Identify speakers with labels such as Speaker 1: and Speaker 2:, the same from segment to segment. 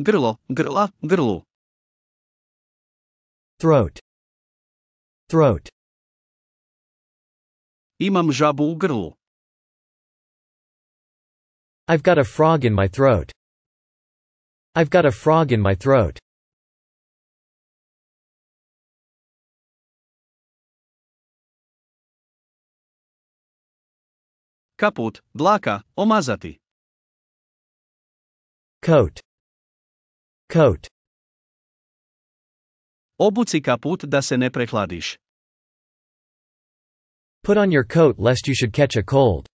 Speaker 1: Гърло, гърла, гърло. Throat. Throat. Imam жаба у гърло. I've got a frog in my throat. I've got a frog in my throat. Kaput, длака, omazati. Coat. Coat. Obuci kaput da se ne prehladiš. Put on your coat lest you should catch a cold.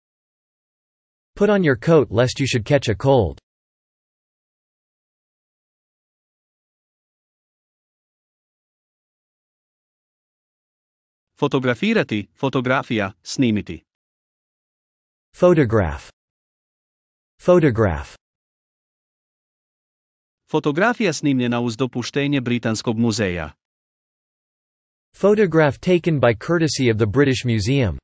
Speaker 1: Put on your coat lest you should catch a cold. Fotografirati, fotografia, snimiti. Photograph. Photograph.
Speaker 2: Фотография снимлена uz допущение Британского музея. Photograph taken by courtesy of the British Museum.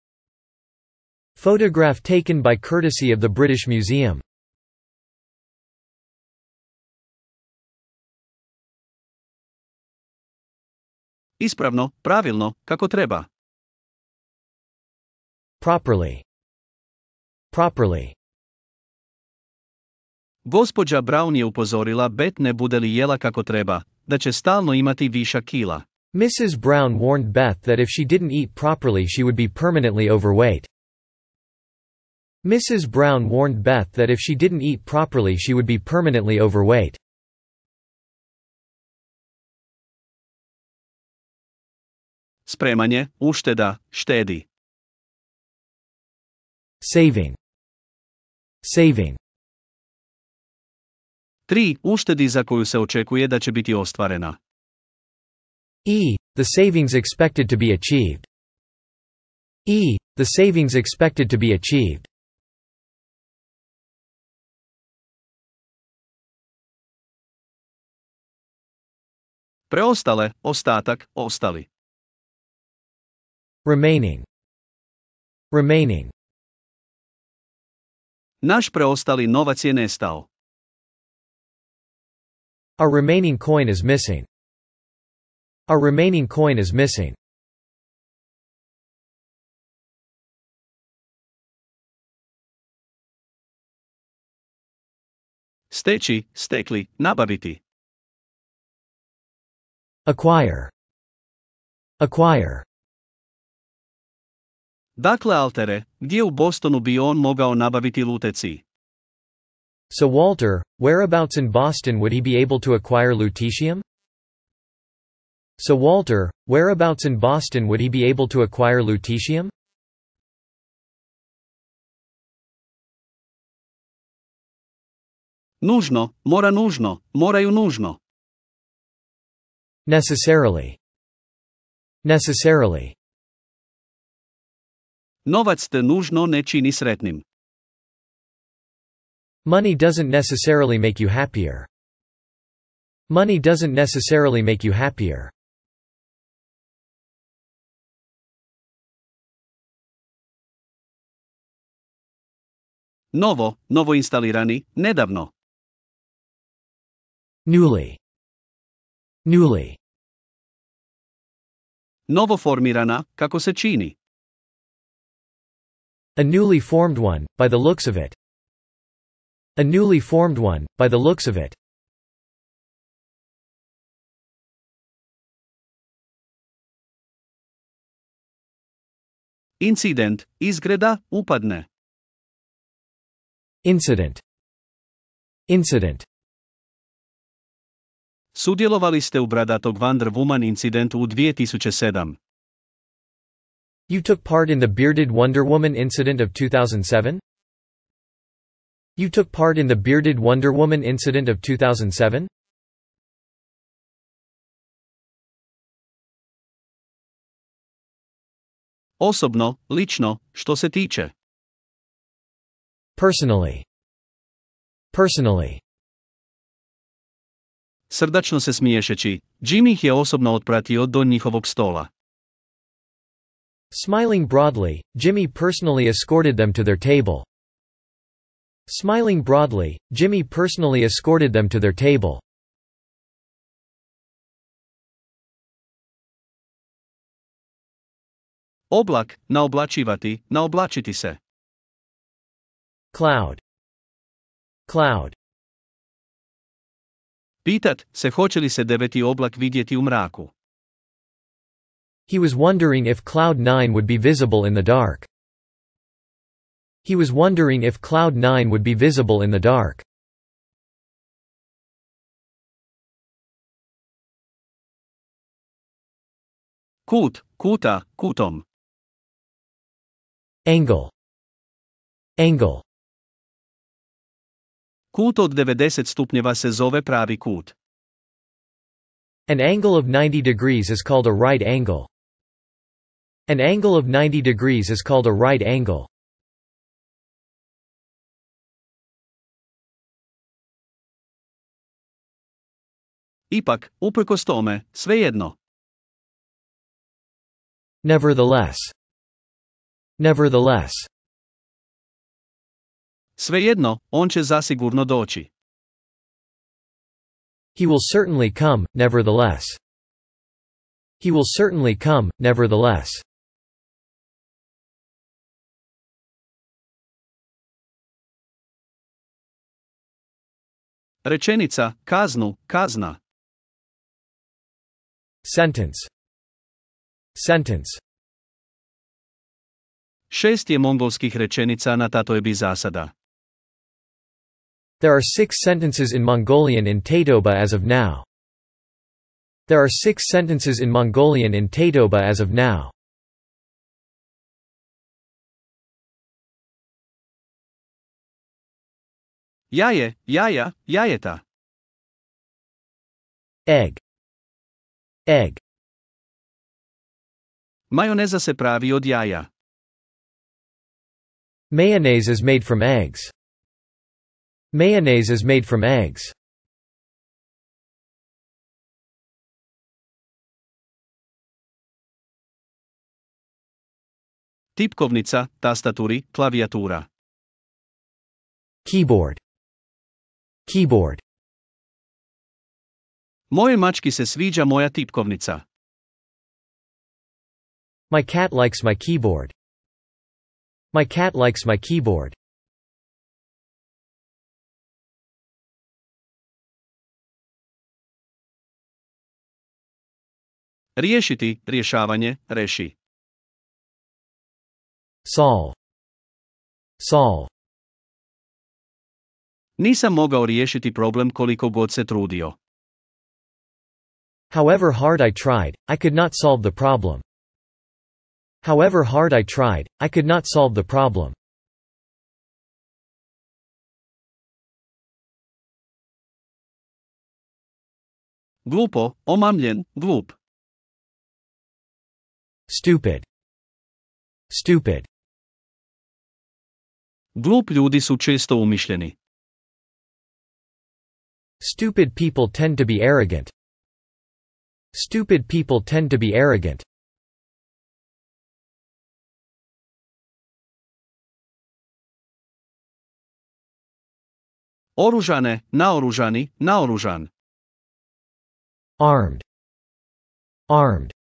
Speaker 1: Photograph taken by courtesy of the British Museum. Ispravno, pravilno, kako treba. Properly. Properly.
Speaker 2: Gospođa Brown je upozorila Bet ne bude li jela kako treba, da će stalno imati viša kila. Mrs. Brown warned Beth that if she didn't eat properly she would be permanently overweight.
Speaker 1: Mrs. Brown warned Beth that if she didn't eat properly she would be permanently overweight. Spremanje, ušteda, štedi. Saving. Saving. 3. Uštedi za koju se očekuje da će biti ostvarena. E. The savings expected to be achieved. E. The savings expected to be achieved. Preostale, ostatak, ostali. Remaining. Remaining. Naš preostali novac je nestao. Our remaining coin is missing. Our remaining coin is missing. Steči, stekli, nabaviti. Acquire. Acquire.
Speaker 2: Dakle, Altere, gdje u Bostonu bi on mogao nabaviti luteci?
Speaker 3: So Walter, whereabouts in Boston would he be able to acquire lutetium? So Walter,
Speaker 1: whereabouts in Boston would he be able to acquire lutetium? Нужно, мора нужно, мораю нужно. Necessarily. Necessarily. Novac te nužno ne čini sretnim.
Speaker 3: Money doesn't necessarily make you
Speaker 1: happier. Money doesn't necessarily make you happier. Novo, novo instalirani, nedavno. Newly. Newly. Novo formirana, kako se čini. A newly formed one, by the looks of it. A newly formed one, by the looks of it. Incident, izgreda, upadne. Incident. Incident.
Speaker 2: Sudjelovali ste u bradatog Wonder Woman incidentu u 2007. You took part in the bearded Wonder Woman incident
Speaker 3: of
Speaker 1: 2007? You took part in the bearded Wonder Woman incident of 2007? Osobno, lično, što se tiče. Personally. Personally.
Speaker 2: Srdačno se smiješeći, Jimmy ih je osobno otpratio do njihovog stola.
Speaker 3: Smiling broadly, Jimmy personally escorted
Speaker 1: them to their table. Smiling broadly, Jimmy personally escorted them to their table. Oblak, naoblačivati, naoblačiti se. Cloud. Cloud. Pitat se hoće li se deveti oblak vidjeti u mraku.
Speaker 3: He was wondering if cloud 9 would be visible in the dark.
Speaker 1: He was wondering if Cloud 9 would be visible in the dark. Kut, kuta, kutom. Angle. Angle. Kut od 90 stupnjeva se zove pravi kut. An angle of 90 degrees is called a right angle. An angle of 90 degrees is called a right angle. Ipak, uprkos tome, svejedno. Nevertheless. Nevertheless. Svejedno, on će zasigurno doći. He will certainly come, nevertheless. He will certainly come, nevertheless. Rečenica, kaznu, kazna. Sentence Sentence Šest je mongolskih rečenica na Tatoebi zasada. There are six sentences in Mongolian in Tatoeba as of now. There are six sentences in Mongolian in Tatoeba as of now. Jaje, jaja, jajeta. Egg. Egg. Mayoneza se pravi od jaja. Mayonnaise is made from eggs. Mayonnaise is made from eggs. Tipkovnica, tastaturi, klavijatura. Keyboard. Keyboard. Moje mački se sviđa moja tipkovnica. My cat likes my keyboard. My cat likes my keyboard. Riješiti, rješavanje, reši. Sol.
Speaker 2: Solve. Nisam mogao riješiti problem koliko god se trudio.
Speaker 3: However hard I tried, I could not solve
Speaker 1: the problem. However hard I tried, I could not solve the problem. Głupo, omamlien, głup. Stupid. Stupid. Glup ljudi su često umišljeni. Stupid people tend to be arrogant. Stupid people tend to be arrogant. Oružane, naoružani, naoružan. Armed. Armed.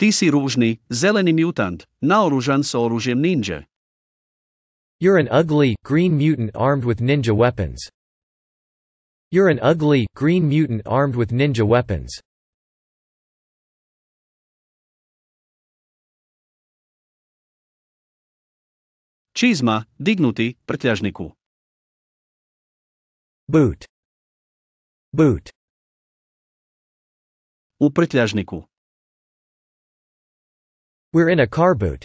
Speaker 1: Ti si ružni, zeleni mutant, naoružan s oružjem
Speaker 3: ninja. You're an ugly, green mutant armed with ninja weapons.
Speaker 1: You're an ugly, green mutant armed with ninja weapons. Čizma, dignutý, prtľažniku. Boot. Boot. U prtľažniku. We're in a car boot.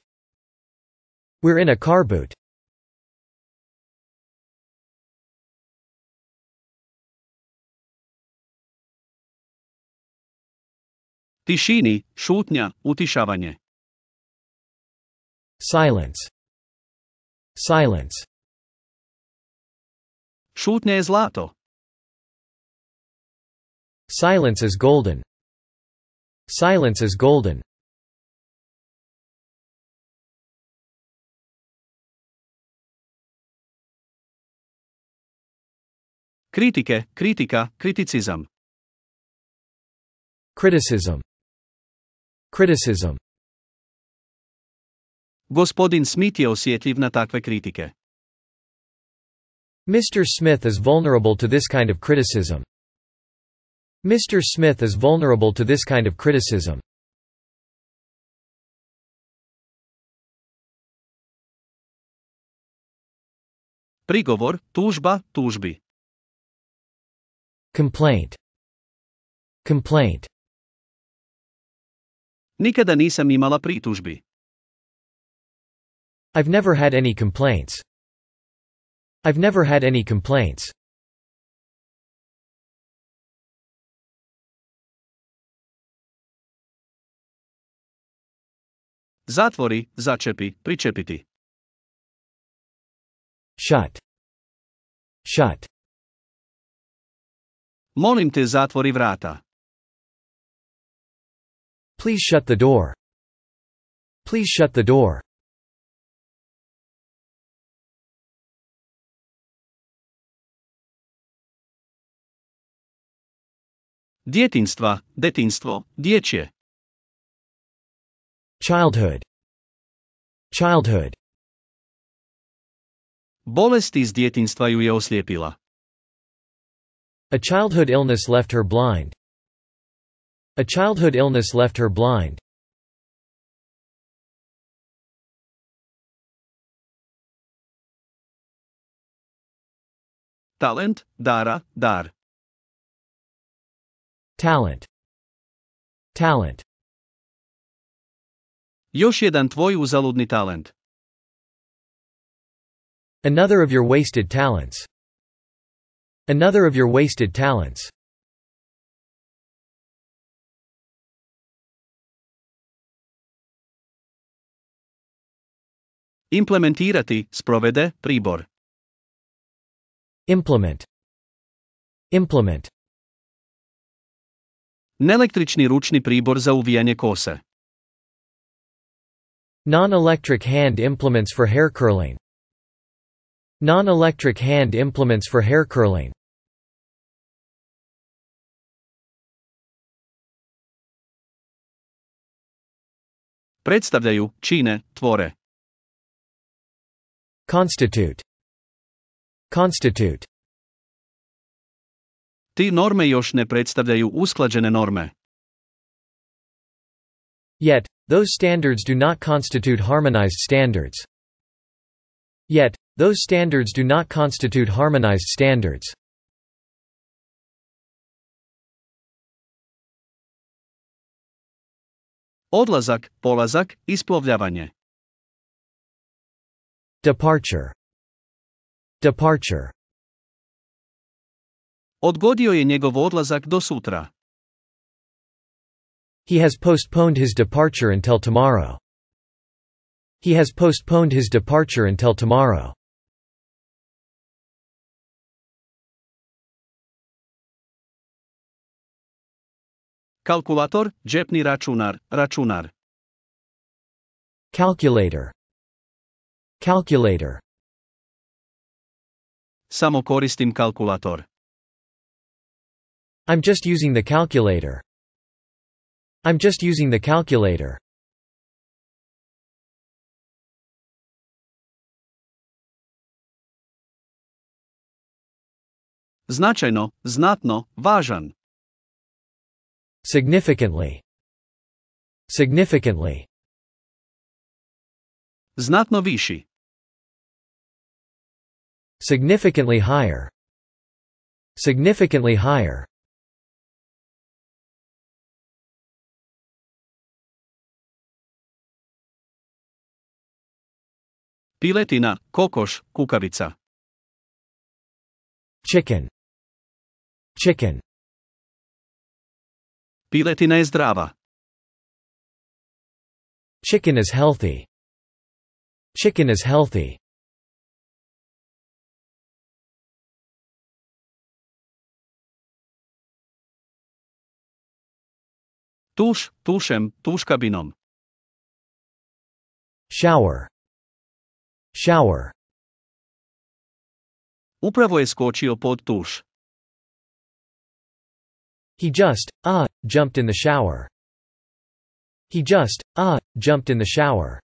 Speaker 1: We're in a car boot. Tišini, šutnja, utišavanje. Silence. Silence. Šutnja je zlato. Silence is golden. Silence is golden. Kritike, kritika, kriticizam. Criticism. Criticism Господин Смит е осjetlив на таква критика. Mr. Smith is vulnerable to this kind of criticism. Mr. Smith is vulnerable to this kind of criticism. Приговор, тужба, тужби. Complaint. Complaint. Nikada nisam imala pritužbi. I've never had any complaints. I've never had any complaints. Zatvori, začepi, pričepiti. Shut. Shut. Molim te zatvori vrata. Please shut the door. Please shut the door. Djetinstva, detinstvo, dječje. Childhood. Childhood. Bolest iz djetinstva ju je oslijepila. A childhood illness left her blind. A childhood illness left her blind. Talent, dara, dar. Talent. Talent. Još jedan tvoj uzaludni talent. Another of your wasted talents. Another of your wasted talents. Implementirati, sprovede, pribor. Implement. Implement. Neelektrični ručni
Speaker 2: pribor za uvijanje kose.
Speaker 1: Non-electric hand implements for hair curling. Non-electric hand implements for hair curling. Predstavljaju, čine, tvore. Constitute. Constitute. Ti norme još ne predstavljaju usklađene norme.
Speaker 3: Yet, those standards do not constitute harmonized standards.
Speaker 1: Yet, those standards do not constitute harmonized standards. Odlazak, polazak, isplovljavanje. Departure. Departure.
Speaker 2: Odgodio je njegov odlazak do sutra.
Speaker 1: He has postponed his departure until tomorrow. He has postponed his departure until tomorrow. Kalkulator, džepni računar, računar. Calculator. Calculator Samo koristim kalkulator. I'm just using the calculator. I'm just using the calculator. Značajno, znatno, važan. Significantly. Significantly. Znatno viši. Significantly higher. Significantly higher. Piletina, kokoš, kukavica. Chicken. Chicken. Piletina je zdrava. Chicken is healthy. Chicken is healthy. Tush, tushem, tush kabiną. Shower. Shower. Upravo je skočio pod tuš. He just, ah, uh, jumped in the shower. He just, ah, uh, jumped in the shower.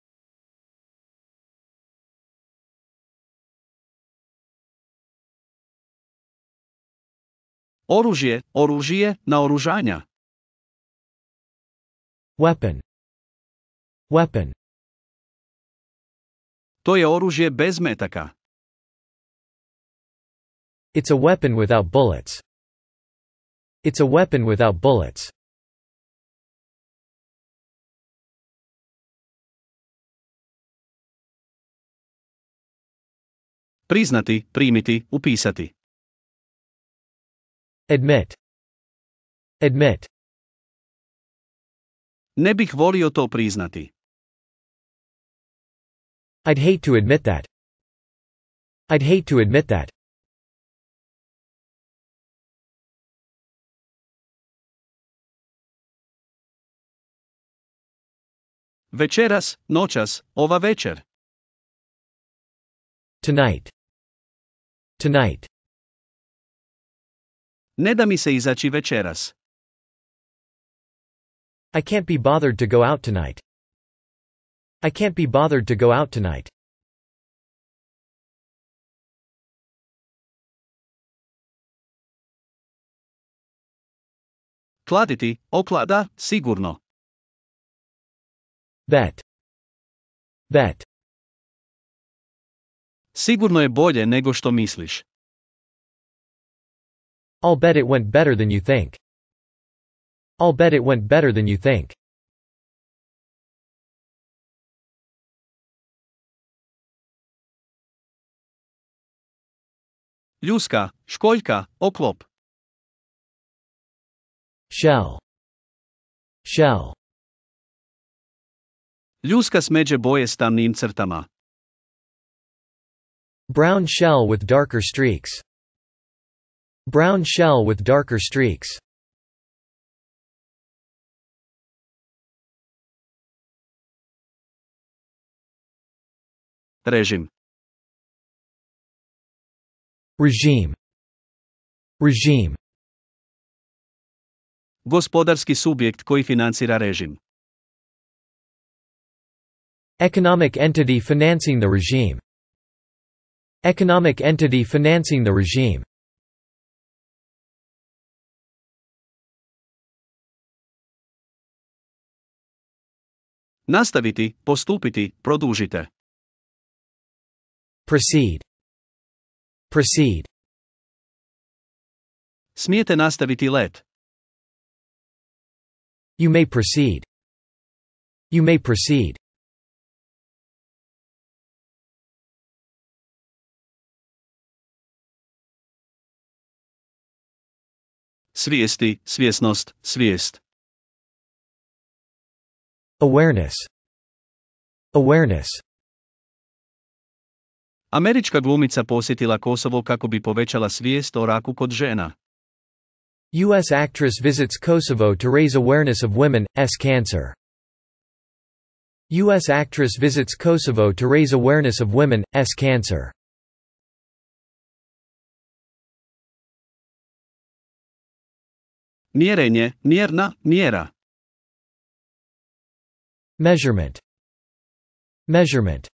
Speaker 1: Oružje, oružje, naoružanja. Weapon. Weapon. То It's a weapon without bullets. It's a weapon without bullets. Admit. Admit. Ne bih volio to priznati. I'd hate to admit that. I'd hate to admit that. Večeras, noćas, ova večer. Tonight. Tonight. Ne da mi se izaći večeras. I can't be bothered to go out tonight. I can't be bothered to go out tonight. Kladiti, oklada, sigurno. Bet. Bet. Sigurno je bolje nego što misliš. I'll bet it went better than you think. I'll bet it went better than you think. Ljuska, školjka, oklop. Shell. Shell. Ljuska smeđe boje s Brown shell with darker streaks. Brown shell with darker streaks. Režim. Regime. Režim Gospodarski subjekt koji financira režim. Economic entity financing the regime. Economic entity financing the regime. Nastaviti, postupiti, produžite. Proceed. Proceed. Smijete nastaviti let. You may proceed. You may proceed. Svijesti, svjesnost, svijest. Awareness. Awareness.
Speaker 2: Američka glumica posjetila Kosovo kako bi povećala svijest o raku kod žena.
Speaker 3: U.S. actress visits Kosovo to raise awareness of women's cancer. U.S. actress visits Kosovo to raise
Speaker 1: awareness of women's cancer. Mjerenje, mjerna, mjera. Measurement. Measurement.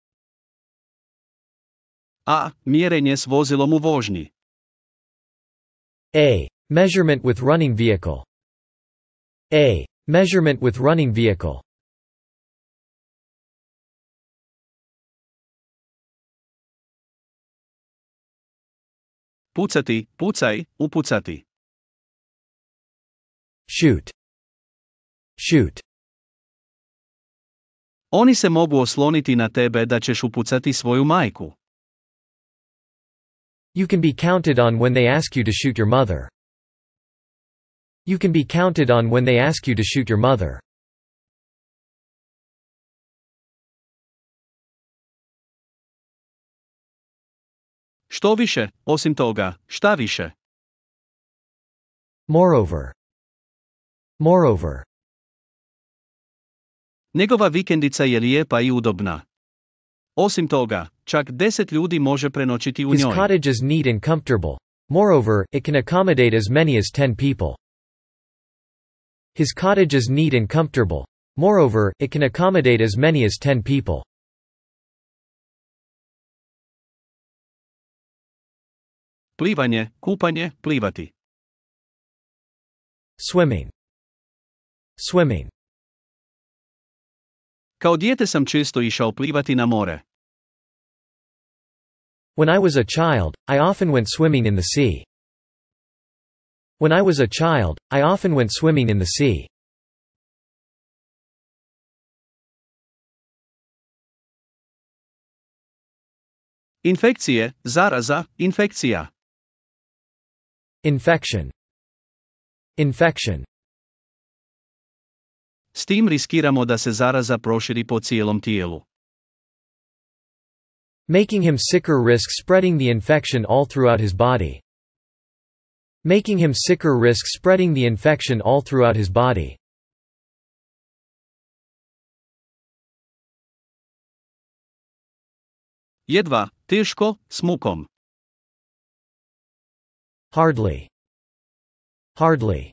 Speaker 1: A. Mjerenje s vozilom u vožnji. A. Measurement with running vehicle. A. Measurement with running vehicle. Pucati, pucaj, upucati. Shoot. Shoot.
Speaker 2: Oni se mogu osloniti na tebe da ćeš upucati svoju majku. You can be counted on when they ask you to
Speaker 1: shoot your mother. You can be counted on when they ask you to shoot your mother. Što više, osim toga, šta više? Moreover. Moreover.
Speaker 2: Njegova vikendica je lijepa i udobna. Osim toga, čak 10 ljudi može prenoćiti u njoj. His cottage is neat and
Speaker 3: comfortable. Moreover, it can accommodate as many as 10 people. His cottage is neat and
Speaker 1: comfortable. Moreover, it can accommodate as many as 10 people. Plivanje, kupanje, plivati. Swimming. Swimming. Kao dijete sam često išao plivati na more. When I was a child, I often went swimming in the sea. When I was a child, I often went swimming in the sea. Infekcije, zaraza, infekcja. Infection. Infection. S tim riskiramo da se zaraza proširi po cijelom tijelu
Speaker 3: making him sicker risk spreading the infection all throughout his body.
Speaker 1: Making him sicker risk spreading the infection all throughout his body. Jedva, teško, smukom. Hardly. Hardly.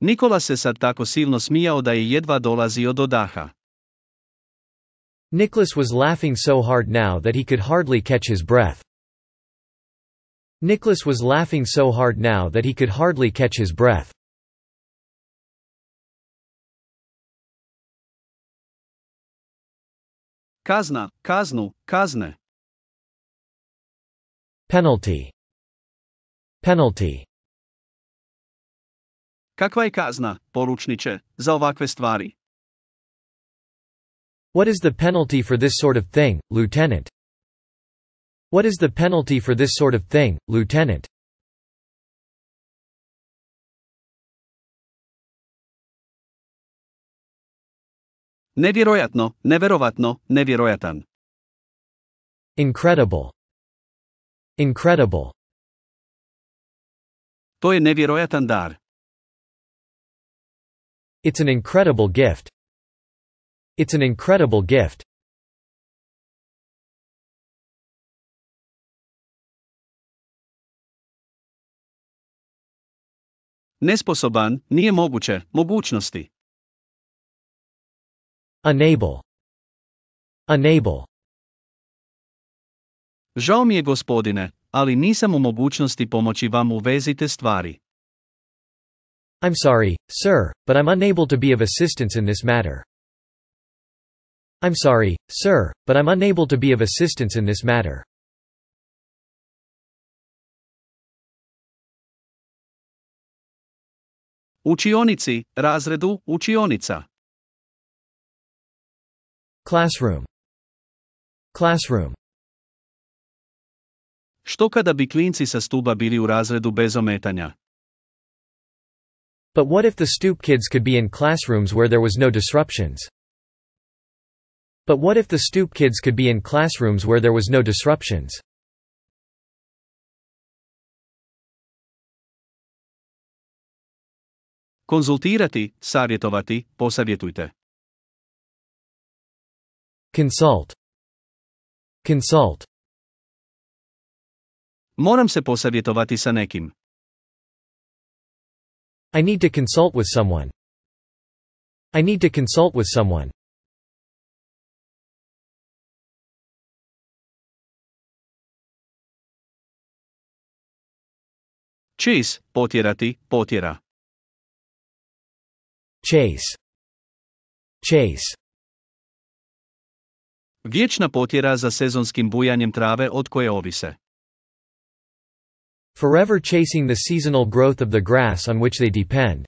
Speaker 1: Nikola se sad tako silno smijao da je jedva dolazio do daha. Nicholas
Speaker 3: was laughing so hard now that he could hardly catch his breath.
Speaker 1: Nicholas was laughing so hard now that he could hardly catch his breath. Kazna, kaznu, kazne. Penalty. Penalty. Каква е казна,
Speaker 2: поручниче, за овакве ствари?
Speaker 1: What is the penalty for this sort of thing, Lieutenant? What is the penalty for this sort of thing, Lieutenant? Невероятно, невероятно, невероятен. Incredible. Incredible. Той е невероятен дар. It's an incredible gift. It's an incredible gift. Nesposoban, nije moguće, mogućnosti. Unable. Unable.
Speaker 2: Žao mi je gospodine, ali nisam u mogućnosti pomoći vam u vezi te stvari. I'm sorry, sir,
Speaker 3: but I'm unable to be of assistance in this matter. I'm sorry, sir,
Speaker 1: but I'm unable to be of assistance in this matter. Učionici, razredu, učionica. Classroom. Classroom. Što kada bi klinci sa stuba bili u razredu bez ometanja? But what if the stoop kids
Speaker 3: could be in classrooms where there was no disruptions? But what if the stoop
Speaker 1: kids could be in classrooms where there was no disruptions? Konzultirati, savjetovati, posavjetujte. Consult. Consult. Moram se posavjetovati sa nekim. I need to consult with someone. I need to consult with someone. Chase, potirati, potira. Chase. Chase.
Speaker 2: Vječna potjera za sezonskim bujanjem trave od koje ovise. Forever chasing the seasonal growth of the grass on which they depend.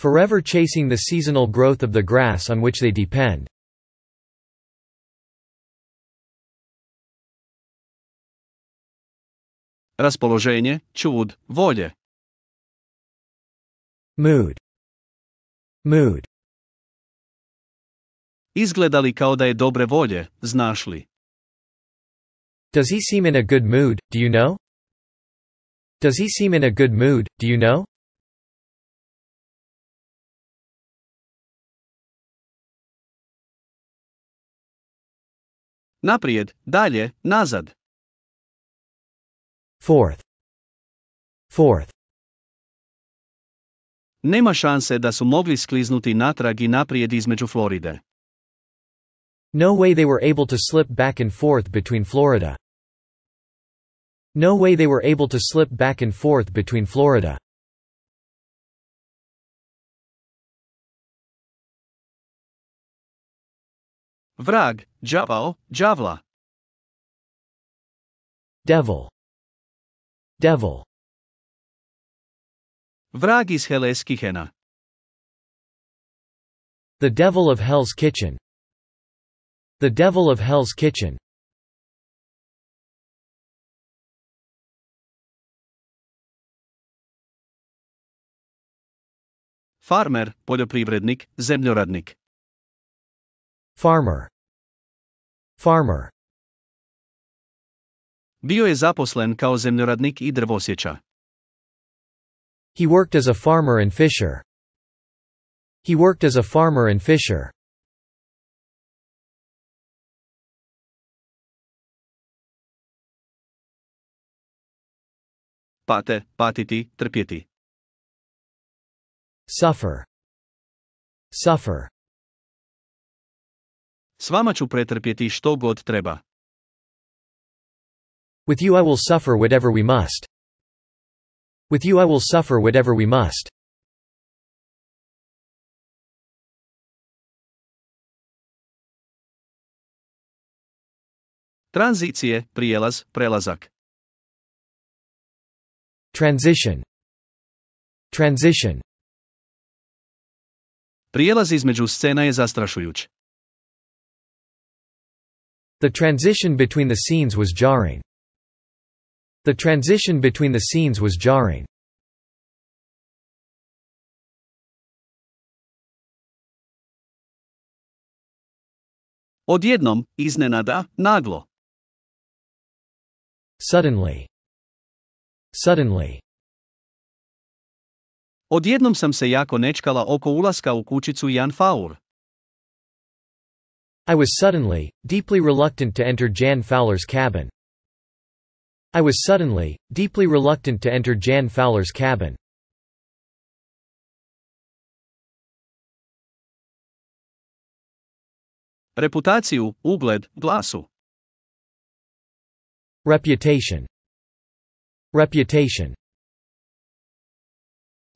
Speaker 1: Forever chasing the seasonal growth of the grass on which they depend. Raspoloženje, čud, volje. Mood. Mood. Izgleda li kao da je dobre volje, znaš li? Does he seem in a good mood, do you know? Does he seem in a good mood, do you know? Naprijed, dalje, nazad. Fourth. Fourth.
Speaker 2: Nema šanse da su mogli skliznuti natrag i naprijed između Floride.
Speaker 3: No way they were able to slip back and forth between Florida.
Speaker 1: No way they were able to slip back and forth between Florida. Vrag, Javao, Javla. Devil. Devil. Vragis iz Hel's The Devil of Hell's Kitchen. The Devil of Hell's Kitchen. Farmer, poljoprivrednik, zemljoradnik. Farmer. Farmer. Bio je zaposlen kao zemljoradnik i drvosjeća. He worked as a farmer and fisher. He worked as a farmer and fisher. Pate, patiti, trpjeti. Suffer. Suffer. S vama ću pretrpjeti što god treba. With you I will suffer whatever we must. With you I will suffer whatever we must. Tranzicije, prijelaz, prelazak. Transition. Transition. između scena je zastrašujuć. The transition between the scenes was jarring. The transition between the scenes was jarring. Odjednom, iznenada, naglo. Suddenly. Suddenly. Odjednom sam se jako nečkala oko ulaska u kućicu Jan Faur. I was
Speaker 3: suddenly, deeply reluctant to enter Jan Fowler's cabin. I was
Speaker 1: suddenly, deeply reluctant to enter Jan Fowler's cabin. Reputaciju, ugled, glasu. Reputation. Reputation.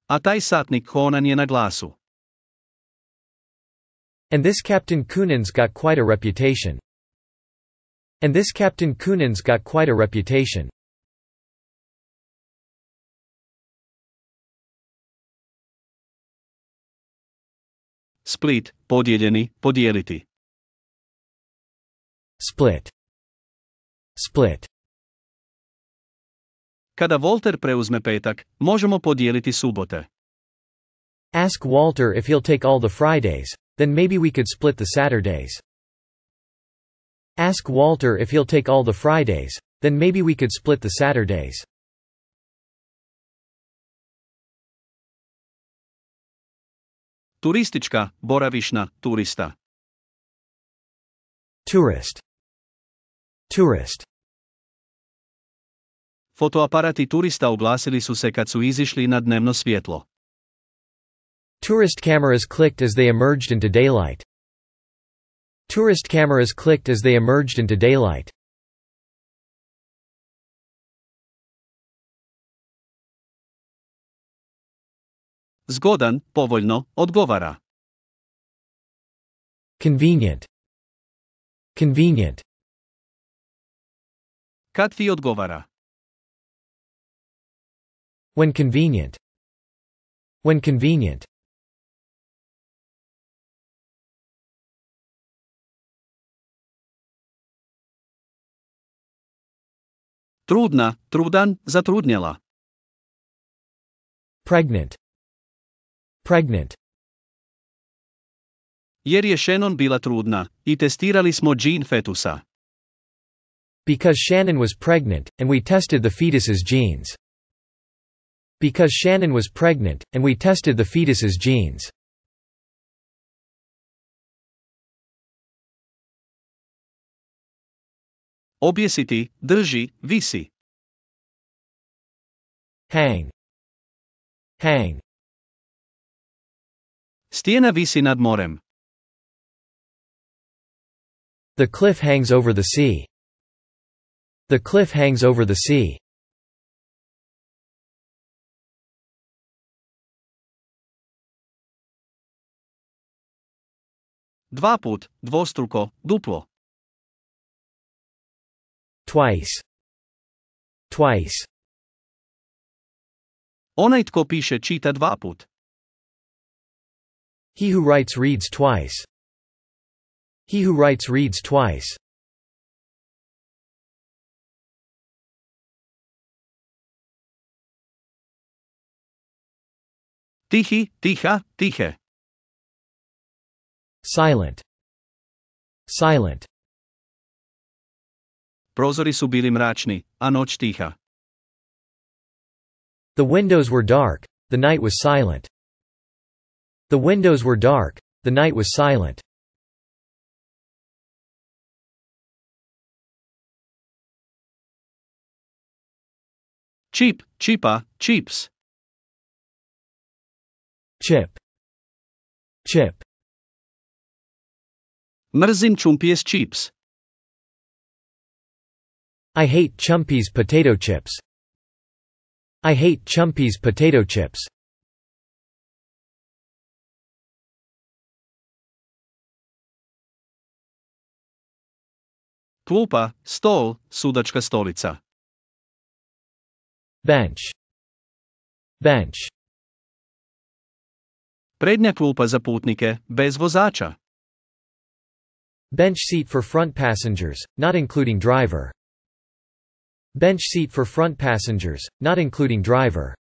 Speaker 1: A taj satnik je na glasu. And this Captain Kunan's got quite a reputation. And this Captain kunin has got quite a reputation. Split, podieleni, podijeliti. Split. Split. Kada Walter preuzme petak, možemo podijeliti subote.
Speaker 3: Ask Walter if he'll take all the Fridays, then maybe we could split the Saturdays.
Speaker 1: Ask Walter if he'll take all the Fridays. Then maybe we could split the Saturdays. Turistička, boravišna, turista. Tourist. Tourist.
Speaker 2: Fotoaparati turista oglasili su se kad su izišli na dnevno svjetlo.
Speaker 3: Tourist cameras clicked as they emerged into daylight. Tourist
Speaker 1: cameras clicked as they emerged into daylight. Zgodan, powolno, odgovara. Convenient. Convenient. Katvi odgovara. When convenient. When convenient. Трудно, trudan, затруднило. Pregnant.
Speaker 2: Pregnant. Jer je Shannon bila trudna, i testirali smo gene fetusa.
Speaker 3: Because Shannon was pregnant, and we tested the
Speaker 1: fetus's genes. Because Shannon was pregnant, and we tested the fetus's genes. obesity, drži, visi. Hang. Hang. Stijena visi nad morem. The cliff hangs over the sea. The cliff hangs over the sea. Dva put, dvostruko, duplo. Twice. Twice. Onaj tko piše čita dvaput. He who writes reads twice. He who writes reads twice. Tihi, tiha, tihe. Silent. Silent. Prozori su bili mračni, a noć tiha. The windows were dark, the night was silent. The windows were dark, the night was silent. Cheap, cheaper, cheaps. Chip. Chip. Mrzim chumpies chips. I hate Chumpy's potato chips. I hate Chumpy's potato chips. Klupa, stol, sudačka stolica. Bench. Bench. Prednja klupa za putnike, bez vozača. Bench
Speaker 3: seat for front passengers, not including driver. Bench seat for front
Speaker 1: passengers, not including driver.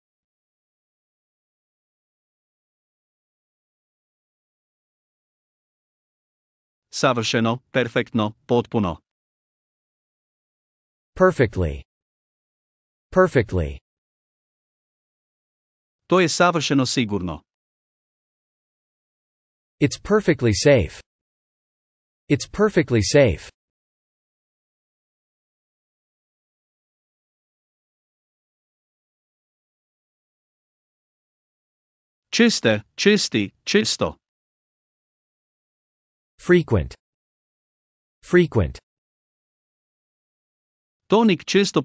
Speaker 1: Savršeno, perfektno, potpuno. Perfectly. Perfectly. To je savršeno sigurno. It's perfectly safe. It's perfectly safe. Czyste, czysty, czysto. Frequent. Frequent.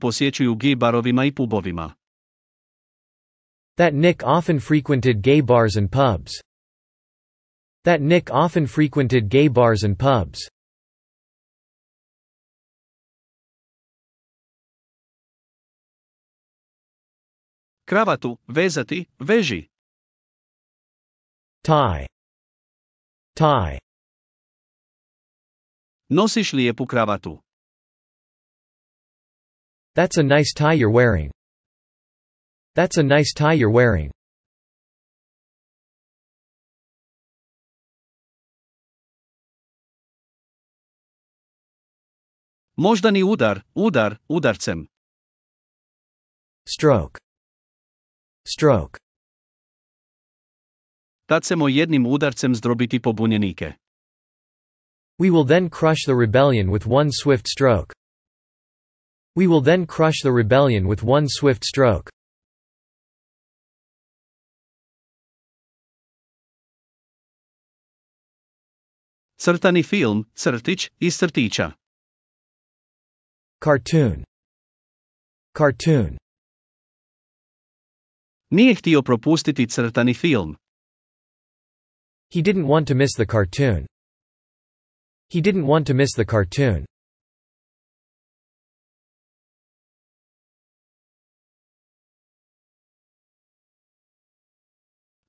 Speaker 2: posjećuju gay barovima i pubovima.
Speaker 3: That Nick often frequented gay bars and
Speaker 1: pubs. That Nick often frequented gay bars and pubs. Kravatu, vezati, veži. Thai Thai Nosiš li lijepu kravatu? That's a nice tie you're wearing. That's a nice tie you're wearing. Moždani udar, udar, udarcem. Stroke. Stroke
Speaker 2: jednim udarcem zdrobiti pobunjenike.
Speaker 1: We will then crush the rebellion with one swift stroke. We will then crush the rebellion with one swift stroke. Crtani film, crtić, crtića. Cartoon. Cartoon. Nije htio propustiti crtani film. He didn't want to miss the cartoon. He didn't want to miss the cartoon.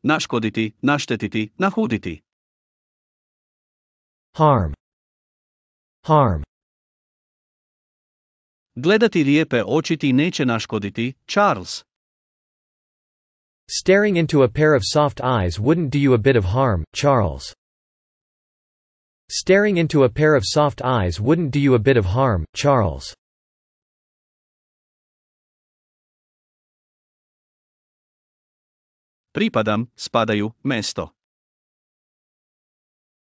Speaker 1: naškoditi, naštetiti, nahuditi. Harm. Harm.
Speaker 2: Gledati lijepe oči ti neće naškoditi, Charles. Staring into a pair of soft eyes
Speaker 3: wouldn't do you a bit of harm, Charles. Staring into a pair of soft
Speaker 1: eyes wouldn't do you a bit of harm, Charles. Pripadam, spadaju, mesto.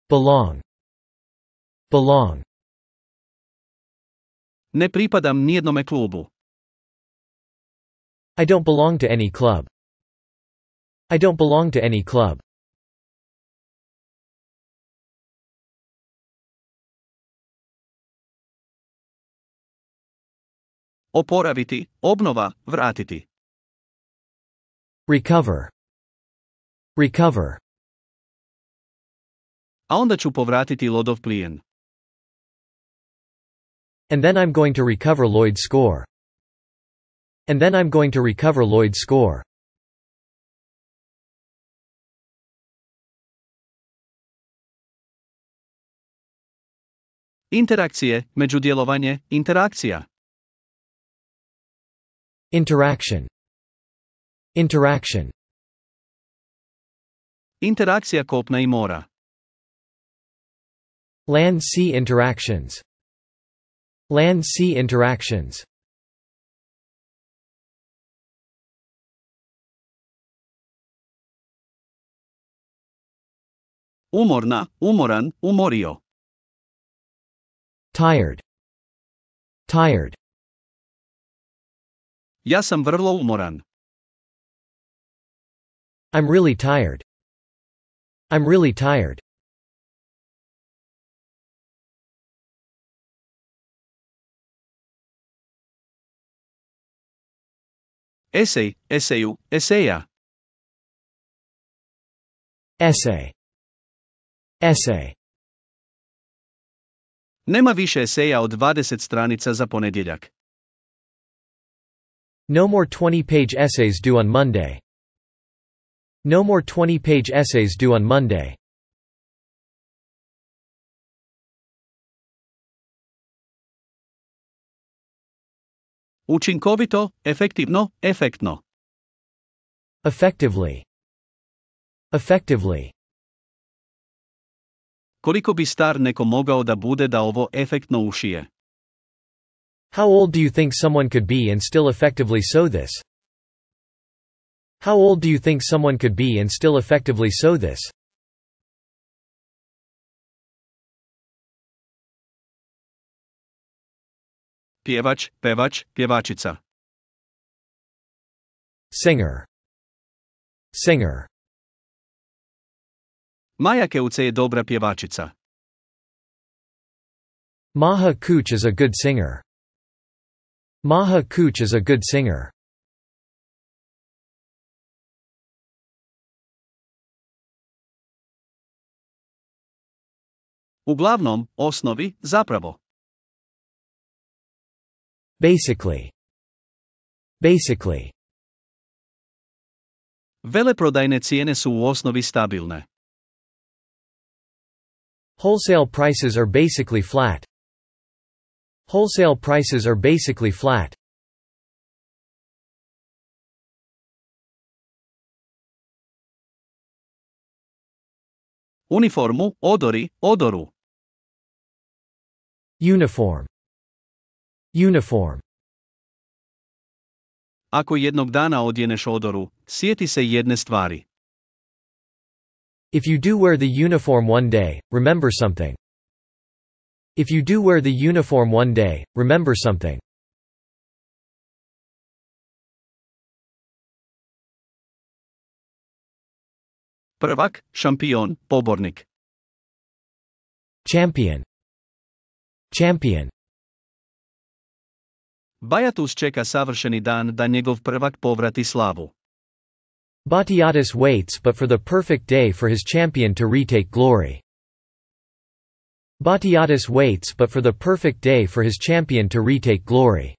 Speaker 1: Belong. Belong. Ne pripadam nijednome klubu. I don't belong to any club. I don't belong to any club. Oporaviti, obnova, vratiti. Recover. Recover. A onda ću povratiti Lodov plijen. And then I'm going to recover Lloyd's score. And then I'm going to recover Lloyd's score. Interakcje, međudjelovanje, interakcija. Interaction. Interaction. Interakcija kopna i mora. Land-sea interactions. Land-sea interactions. Umorna, umoran, umorio. Tired. Tired. I'm really tired. I'm really tired. Essay, essayu, essaya. Essay. Essay. Nema više eseja od 20 stranica za ponedjeljak. No more 20-page essays due on Monday. No more 20-page essays due on Monday. Učinkovito, efektivno, efektno. Effectively. Effectively. Koliko bi star neko mogao da bude da ovo
Speaker 3: efektno ušije? How old do you think someone could be and still effectively
Speaker 1: sew this? How old do you think someone could be and still effectively sew this? Pjevač, pevač, pjevačica. Singer. Singer. Maja Keuce je dobra pjevačica. Maha Kuch is a good singer. Maha Kuch is a good singer. Uglavnom, osnovi, zapravo. Basically. Basically. Veleprodajne cijene su u osnovi stabilne. Wholesale prices are basically flat. Wholesale prices are basically flat. Uniformu, odori, odoru. Uniform. Uniform.
Speaker 2: Ako jednog dana odjeneš odoru, sjeti se jedne stvari.
Speaker 3: If you do wear the uniform one day, remember something. If you
Speaker 1: do wear the uniform one day, remember something. Prvak, šampion, pobornik. Champion. Champion.
Speaker 2: Bajat čeka savršeni dan da njegov prvak povrati slavu. Batiatus waits but for the perfect day
Speaker 3: for his champion to retake glory. Batiatus waits but
Speaker 1: for the perfect day for his champion to retake glory.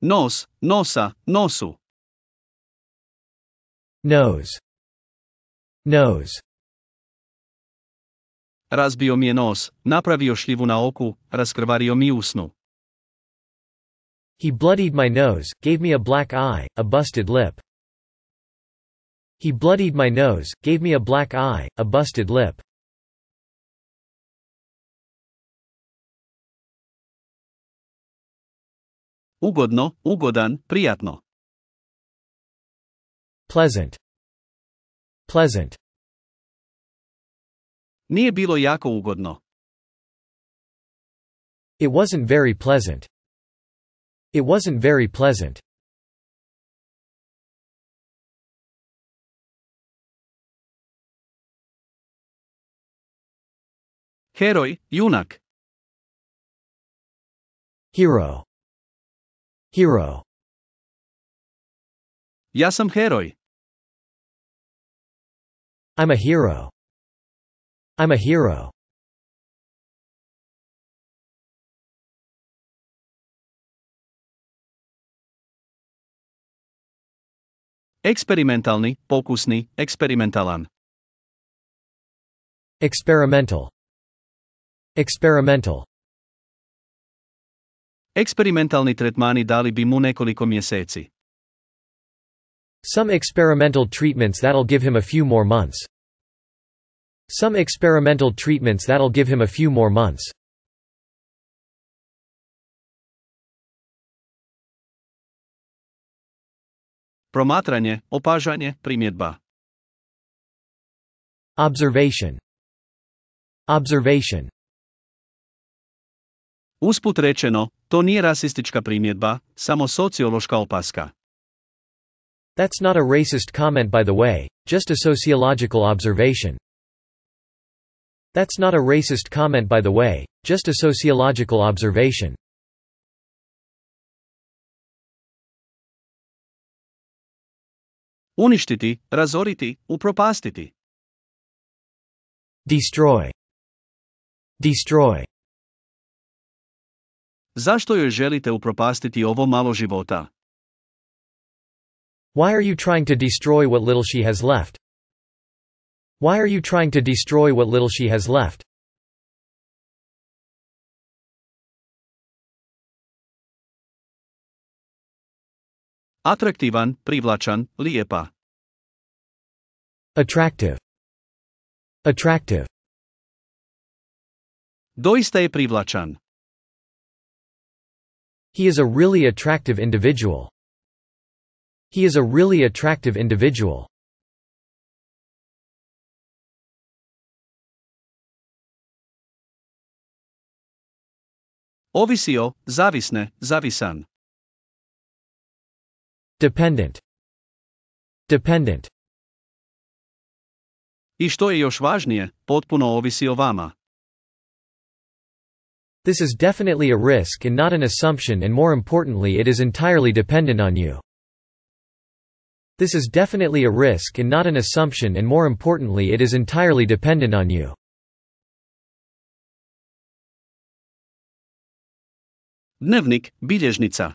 Speaker 1: Nos, nosa, nosu. Nose. Nose.
Speaker 2: Razbio mi je nos, napravio šljivu na oku, raskrvario mi usnu. He bloodied my nose, gave me a black
Speaker 1: eye, a busted lip. He bloodied my nose, gave me a black eye, a busted lip. Ugodno, ugodan, prijatno. Pleasant. Pleasant. Nije bilo jako ugodno. It wasn't very pleasant. It wasn't very pleasant. Heroi, junak. Hero. Hero. Ja sam heroj. I'm a hero. I'm a hero. Experimentalny, pokusný, experimentalan. Experimental. Experimental.
Speaker 2: Experimentalni tretmani dali bi mu nekoliko mjeseci.
Speaker 3: Some experimental treatments that'll give him a few more months.
Speaker 1: Some experimental treatments that'll give him a few more months. Promatranje, opažanje, primjedba.
Speaker 2: Observation. Observation. Usput rečeno, to nije rasistička primjedba, samo sociološka opaska. That's not a racist comment by the way, just a sociological observation.
Speaker 1: That's not a racist comment by the way, just a sociological observation. uništiti, razoriti, upropastiti. Destroy. Destroy. Zašto joj želite upropastiti ovo malo života? Why are you trying to destroy what little she has left? Why are you trying to destroy what little she has left? Atraktivan, privlačan, lijepa. Attractive. Attractive. Doista je privlačan. He is a really attractive individual. He is a really attractive individual. Ovisio, zavisne, zavisan. Dependent. Dependent. I
Speaker 2: što je još važnije, potpuno ovisi o vama.
Speaker 1: This
Speaker 3: is definitely a risk and not an assumption and more importantly it is entirely dependent on you.
Speaker 1: This is definitely a risk and not an assumption and more importantly it is entirely dependent on you. Dnevnik, bilježnica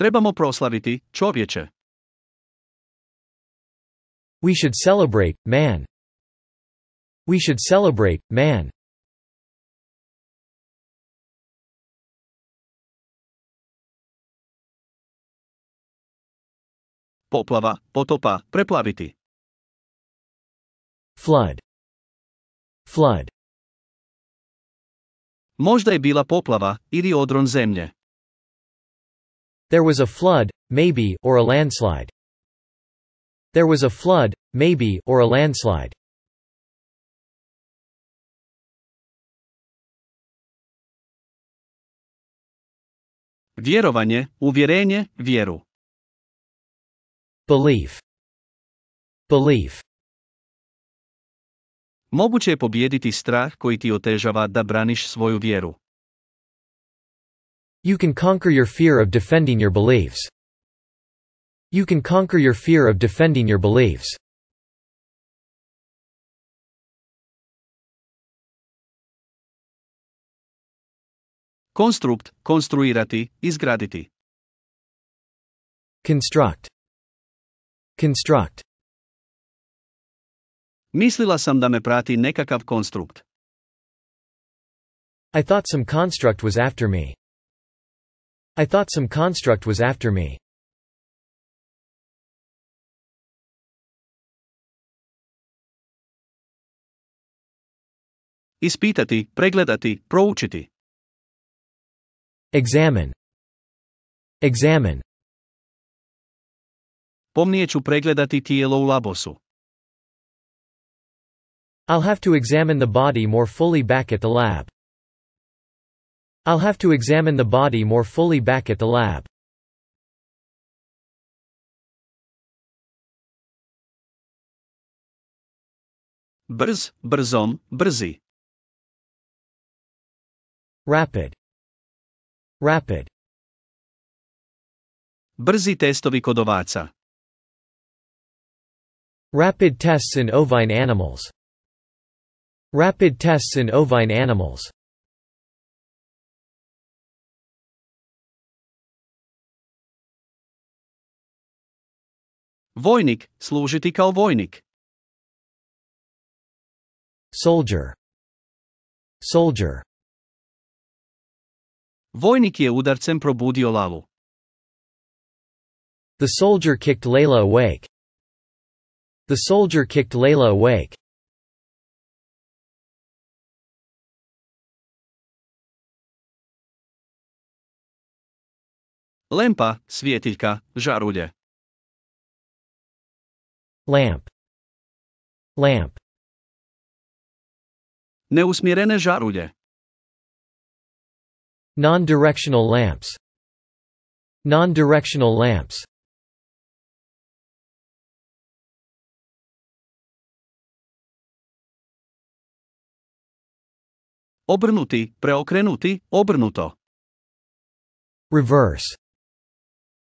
Speaker 1: Trebamo proslaviti, čovječe. We should celebrate, man. We should celebrate, man. Poplava, potopa, preplaviti. Flood. Flood. Možda je bila poplava, ili odron zemlje. There was a flood, maybe, or a landslide. There was a flood, maybe, or a landslide. Wierowanie, uwierzenie, wieru. Belief. Belief. Moguće je pobijediti strah koji ti otežava da braniš svoju vjeru. You can conquer your fear of defending your beliefs. You can conquer your fear of defending your beliefs. Construct, konstruirati, izgraditi. Construct. Construct. Mislila sam da me prati nekakav konstrukt. I thought some construct was after me. I thought some construct was after me. Ispitati, pregledati, proučiti. Examine. Examine. Pomnije ću pregledati tijelo u labosu. I'll have to examine the body more fully back at the lab. I'll have to examine the body more fully back at the lab. Brz, brzom, brzy. Rapid. Rapid. Brzy testovi kodovaca. Rapid tests in ovine animals. Rapid tests in ovine animals. Vojnik, служити kao vojnik. Soldier. Soldier. Vojnik The soldier kicked Layla awake. The soldier kicked Layla awake. Lempa, svjetiljka, žarulje lamp lamp Неусмірene żaruje. Non-directional lamps. Non-directional lamps. Обернутий, преокренутий, обернуто. Reverse.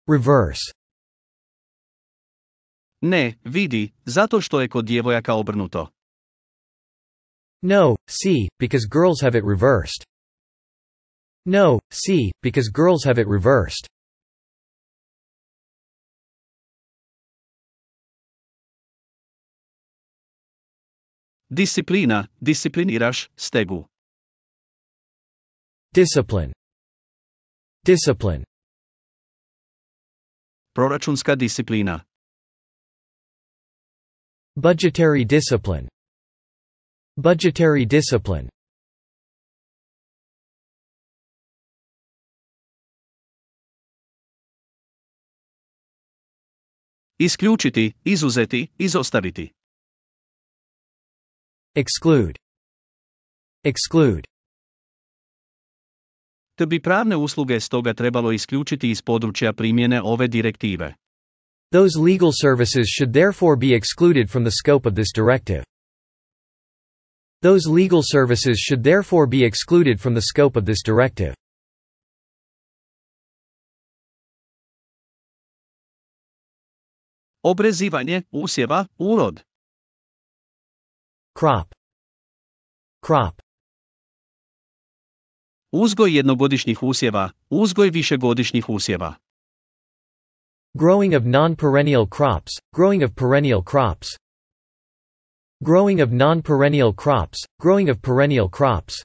Speaker 1: Reverse. Ne, vidi, zato što je kod djevojaka obrnuto. No, see, because girls have it reversed. No, see, because girls have it reversed. Disciplina, discipliniraš, stegu. Discipline. Discipline. Proračunska disciplina. Budgetary discipline Budgetary discipline Isključiti, izuzeti, izostaviti. Exclude.
Speaker 2: Exclude. Te bi pravne usluge stoga trebalo isključiti iz područja primjene ove direktive. Those legal services should therefore
Speaker 3: be excluded from the scope of this directive. Those legal services
Speaker 1: should therefore be excluded from the scope of this directive. Обрезивание, усева, урод. Crop. Crop.
Speaker 2: Uzgoj jednogodišnjih usjeva, uzgoj višegodišnjih usjeva.
Speaker 3: Growing of non-perennial crops, growing of perennial
Speaker 1: crops Growing of non-perennial crops, growing of perennial crops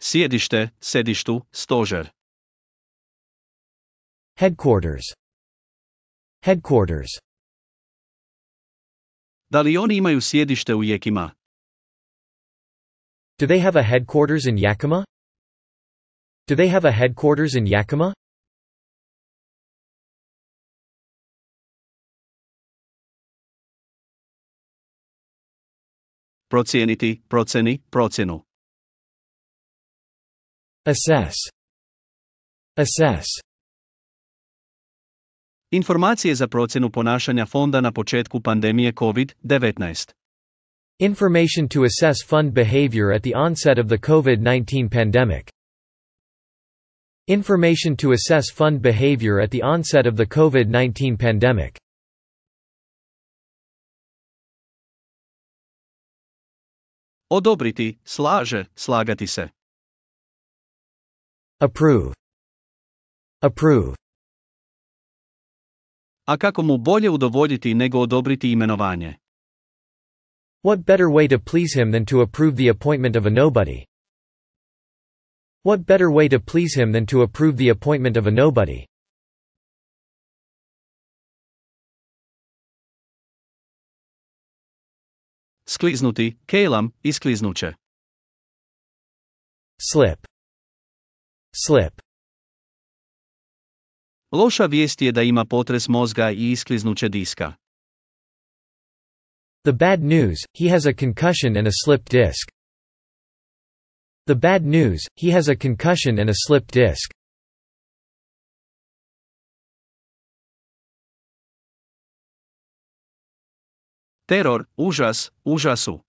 Speaker 1: Sjedište, sedištu, stožer Headquarters Headquarters Da li oni imaju sjedište u Jekima? Do they have a headquarters in Yakima? Do they have a headquarters in Yakima? Procieniti, proceni, procenu. Assess.
Speaker 2: Assess. Informacije za procenu ponašanja fonda na početku pandemije COVID-19. Information to assess fund behavior
Speaker 3: at the onset of the COVID-19 pandemic. Information
Speaker 1: to assess fund behavior at the onset of the COVID-19 pandemic. Odobriti, slaže, slagati se. Approve. Approve. A kako mu bolje udovoljiti nego
Speaker 3: odobriti imenovanje? What better way to please him than to approve the appointment
Speaker 1: of a nobody? What better way to please him than to approve the appointment of a nobody? Skliznuti, kelam, iskliznuće. Slip. Slip.
Speaker 2: Loša vijest je da ima potres mozga i iskliznuće diska.
Speaker 3: The bad news, he has a concussion and a slipped disc.
Speaker 1: The bad news, he has a concussion and a slipped disc. Terror, ужас, ужасу.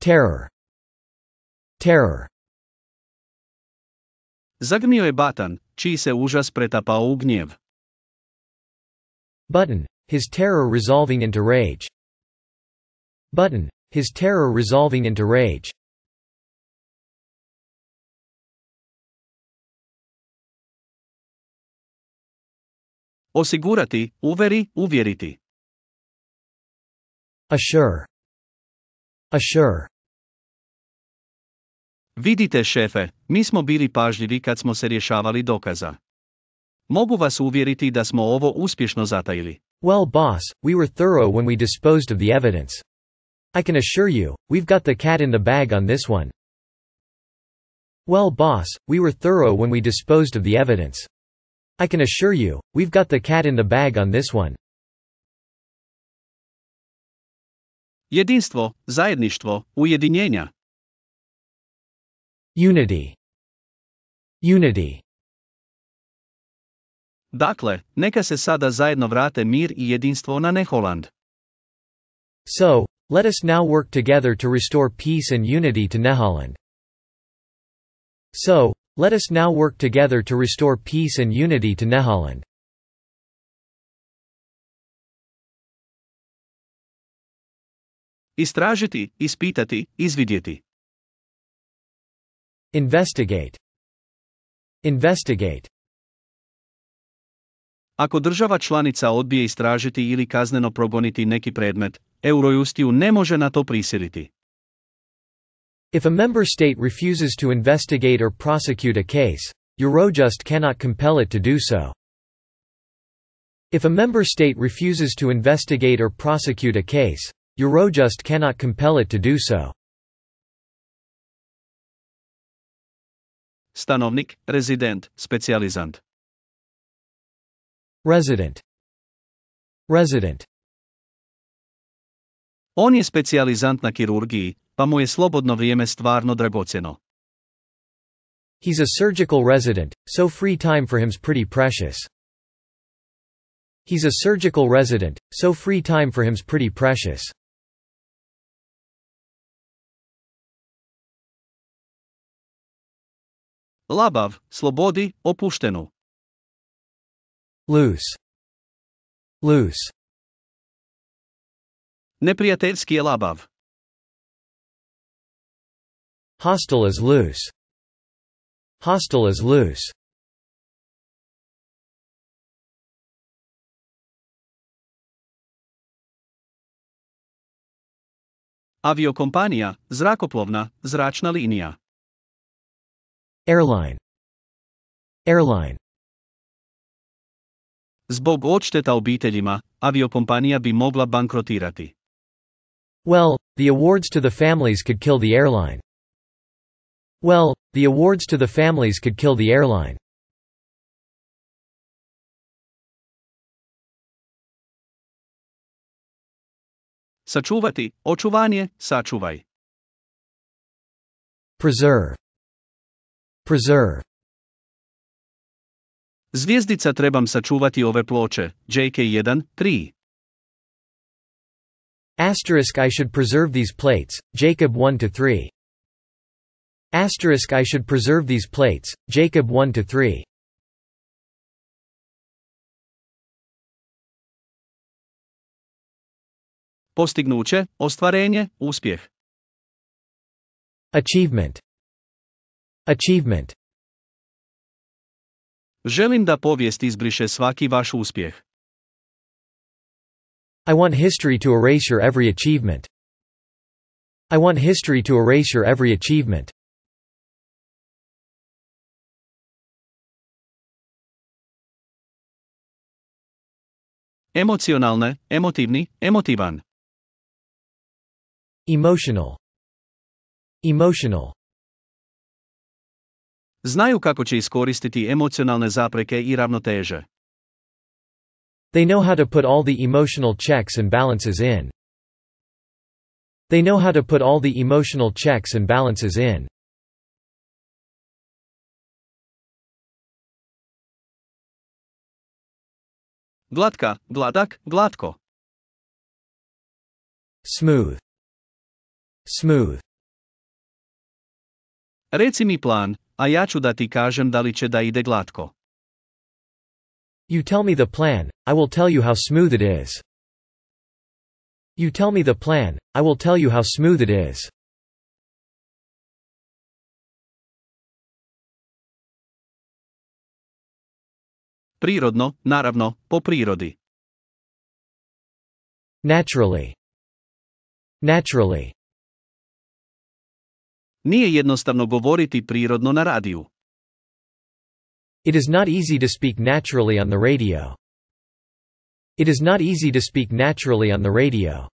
Speaker 1: Terror. Terror.
Speaker 2: Загнio e button, чий се ужас претапа у
Speaker 1: Button, his terror resolving into rage. Button. His terror resolving into rage. Osigurati, uveri, uvjeriti. Assure. Assure.
Speaker 2: Vidite šefe, mi smo bili pažljivi kad smo se rješavali dokaza. Mogu vas uvjeriti da smo ovo uspješno zatajili. Well boss, we were thorough when we disposed of the evidence. I can assure you,
Speaker 3: we've got the cat in the bag on this one. Well boss, we were thorough when we disposed of the evidence. I can assure you, we've got the cat in the bag on this one.
Speaker 1: Jedinstvo, zajedništvo, ujedinjenja. Unity.
Speaker 2: Unity. Dakle, neka se sada zajedno vrate mir i jedinstvo na Neholand. So, let us now work together to
Speaker 3: restore peace and unity to Neholand. So, let us now
Speaker 1: work together to restore peace and unity to Neholand. Istražiti, ispitati, izvidjeti. Investigate. Investigate.
Speaker 2: Ako država članica odbije istražiti ili kazneno progoniti neki predmet, Eurojustiju ne može na to prisiliti. If a member state refuses to investigate or prosecute a case,
Speaker 3: Eurojust cannot compel it to do so. If a member state refuses to investigate or prosecute a case, Eurojust cannot compel it to do
Speaker 1: so. Stanovnik, resident, specijalizant. Resident.
Speaker 2: Resident. On je specijalizant na kirurgiji, pa mu je slobodno vrijeme stvarno dragocjeno. He's a surgical
Speaker 3: resident, so free time for him's pretty precious. He's a surgical
Speaker 1: resident, so free time for him's pretty precious. Labav, slobodi, opuštenu loose loose Neprijateljski je labav. Hostile is loose. Hostile is loose. Aviokompanija, zrakoplovna, zračna linija. Airline. Airline.
Speaker 2: Zbog odšteta obiteljima, aviokompanija bi mogla bankrotirati.
Speaker 3: Well, the awards to the families
Speaker 1: could kill the airline. Well, the awards to the families could kill the airline. Sačuvati, očuvanje, sačuvaj. Preserve. Preserve. Zvijezdica trebam sačuvati ove ploče, JK1,
Speaker 3: 3. Asterisk I should preserve these plates,
Speaker 1: Jacob 1 to 3. Asterisk I should preserve these plates, Jacob 1 to 3. Postignuće, ostvarenje, uspjeh. Achievement. Achievement.
Speaker 2: Želim da povijest izbriše svaki vaš uspjeh.
Speaker 1: I want history to erase your every achievement. I want history to erase your every achievement. Emocionalne, emotivni, emotivan. Emotional. Emotional.
Speaker 2: Znaju kako će iskoristiti emocionalne zapreke I ravnoteže.
Speaker 1: They know how to put
Speaker 3: all the emotional checks and balances in. They know how to put all the
Speaker 1: emotional checks and balances in. Glatka, gladak, glatko. Smooth.
Speaker 2: Smooth. Reci mi plan, a ja ću da ti kažem da li će da ide glatko.
Speaker 3: You tell me the plan, I will tell you how smooth
Speaker 1: it is. You tell me the plan, I will tell you how smooth it is. Prirodno, naravno, po prirodi. Naturally. Naturally. Nije jednostavno govoriti prirodno na radiju.
Speaker 3: It is not easy to speak naturally on the radio. It is not
Speaker 1: easy to speak naturally on the radio.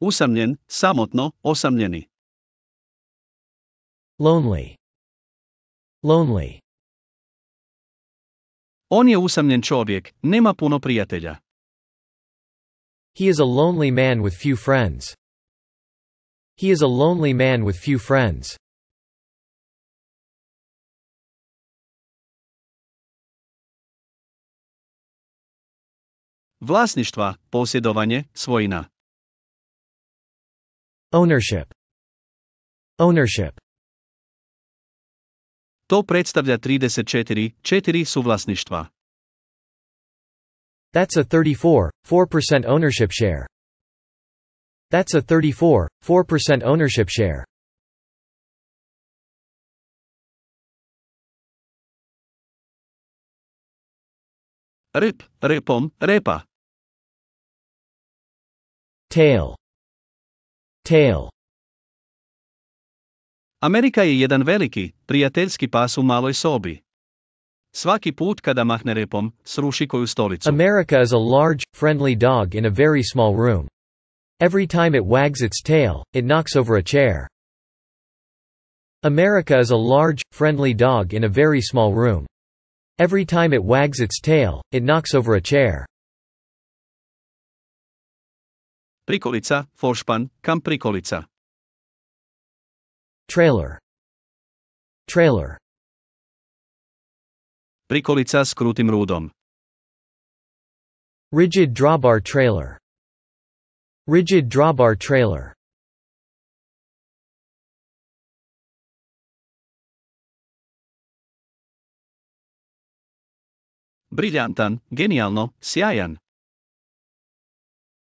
Speaker 1: Usamljen, samotno, osamljeni. Lonely. Lonely. On je usamljen čovjek, nema puno prijatelja. He is a lonely man with few friends. He is a lonely man with few friends. Vlasništva, posjedovanje, svojina. Ownership. Ownership.
Speaker 2: To predstavlja 34, su suvlasništva.
Speaker 1: That's a 34, 4% ownership share. That's a 34, 4% ownership share. Rip, ripon, repa. Tail. Tail.
Speaker 2: Amerika je jedan veliki, prijateljski pas u maloj sobi. Svaki put kada mahne repom, sruši koju stolicu. America is a large, friendly dog in a very small room. Every time it wags
Speaker 3: its tail, it knocks over a chair. America is a large, friendly dog in a very small room. Every time it wags its tail, it knocks over
Speaker 1: a chair.
Speaker 2: Prikolica, Foršpan,
Speaker 1: kam prikolica? Trailer. Trailer. Prikolica s krutim rudom. Rigid drawbar trailer. Rigid drawbar trailer. Briljantan, genijalno, sjajan.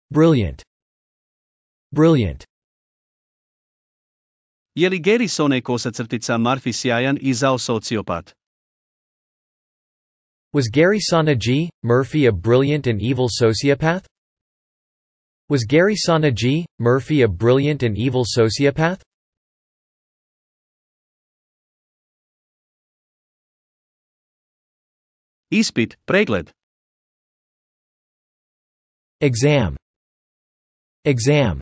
Speaker 1: Brilliant. Brilliant.
Speaker 2: Je li Gerry Sone kosa crtica Marfi sjajan i zao sociopat?
Speaker 3: Was Gary Sanaji, Murphy a brilliant and evil sociopath? Was Gary Sanaji, Murphy a
Speaker 1: brilliant and evil sociopath? Ispit, pregled. Exam. Exam.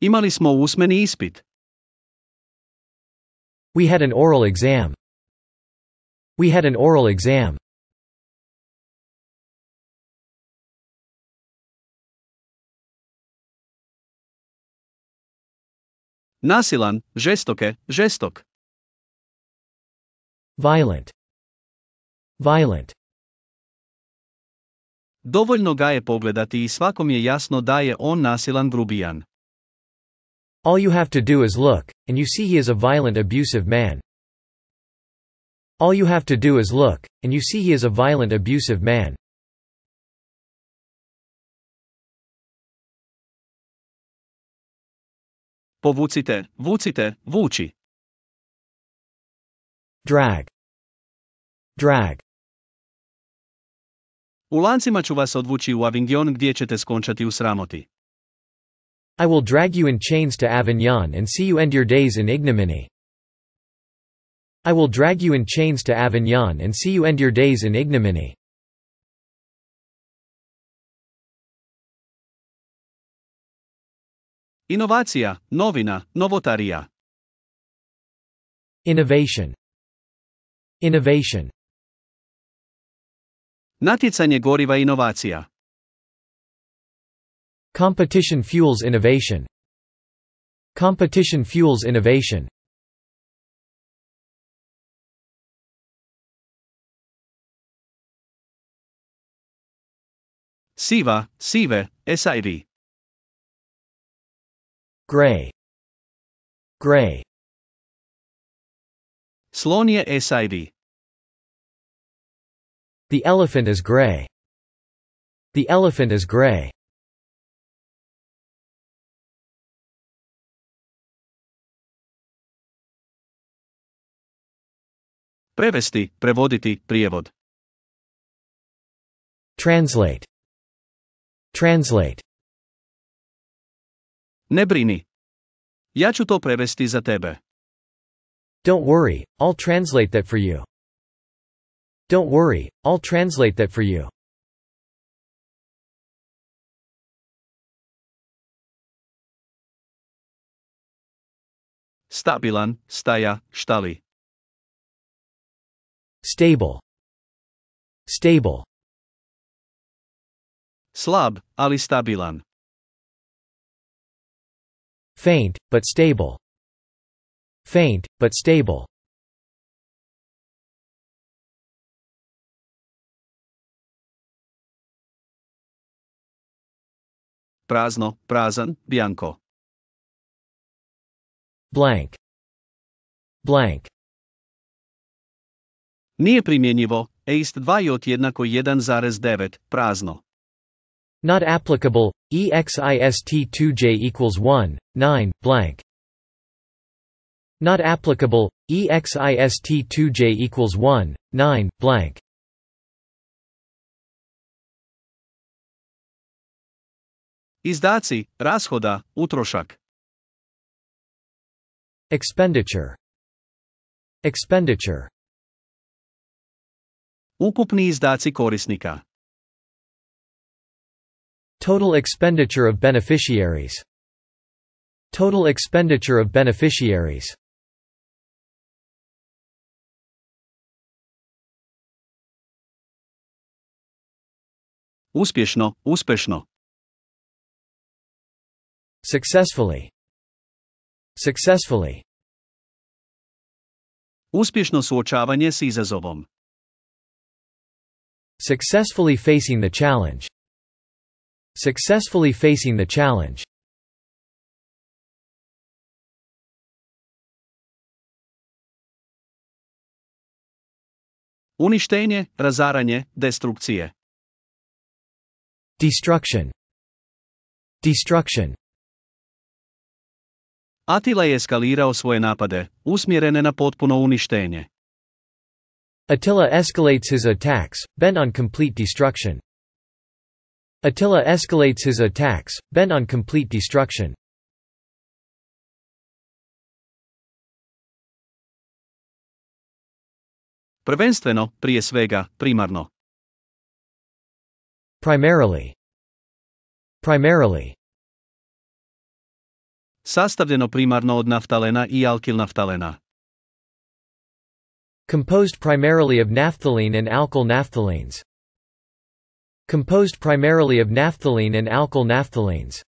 Speaker 1: Imali smo usmeni ispit. We had an oral exam. We had an oral exam. Nasilan, žestoke, žestok. Violent. Violent.
Speaker 2: Dovoljno ga je pogledati i svakom je jasno da je on nasilan grubijan. All you have to do is look, and you see he is a violent
Speaker 1: abusive man. All you have to do is look, and you see he is a violent abusive man. Povucite, vucite, vuci. Drag. Drag. U lancima ću vas odvući u Avignon gdje ćete skončati u sramoti.
Speaker 3: I will drag you in chains to Avignon and see you end your days in ignominy.
Speaker 1: I will drag you in chains to Avignon and see you end your days in ignominy. Inovacija, novina, novotarija. Innovation. Innovation. Natjecanje
Speaker 2: goriva inovacija.
Speaker 1: Competition fuels innovation. Competition fuels innovation. Siva, Siva, SID. Gray. Gray. Slonia SID. The elephant is gray. The elephant is gray. Prevesti, prevoditi, prijevod. Translate Translate. Ne Ja ću to prevesti za tebe. Don't worry, I'll translate that for you. Don't worry, I'll translate that for you. Stabilan, staja, štali. Stable. Stable. Slab, ali stabilan. Faint, but stable. Faint, but stable. Prazno, prazan, bianco. Blank.
Speaker 2: Blank. Nije primjenjivo, eist 2 i od jednako 1,9, prazno. Not applicable, EXIST
Speaker 3: 2J equals 1, 9, blank. Not applicable,
Speaker 1: EXIST 2J equals 1, 9, blank. Izdaci, rashoda, utrošak. Expenditure. Expenditure. Ukupni izdaci korisnika. Total expenditure of beneficiaries Total expenditure of beneficiaries Успешно, успешно. Successfully. Successfully. Успешно Successfully facing the challenge successfully facing the challenge. Uništenje, razaranje, destrukcije. Destruction. Destruction.
Speaker 2: Attila je eskalirao svoje napade, usmjerene na potpuno uništenje. Attila escalates his attacks, bent on
Speaker 1: complete destruction. Attila escalates his attacks, bent on complete destruction. Prvenstveno, prije svega, primarno. Primarily. Primarily.
Speaker 2: Sastavljeno primarno od naftalena i
Speaker 3: Composed primarily of naphthalene and alkyl naphthalenes.
Speaker 1: Composed primarily of naphthalene and alkyl naphthalenes.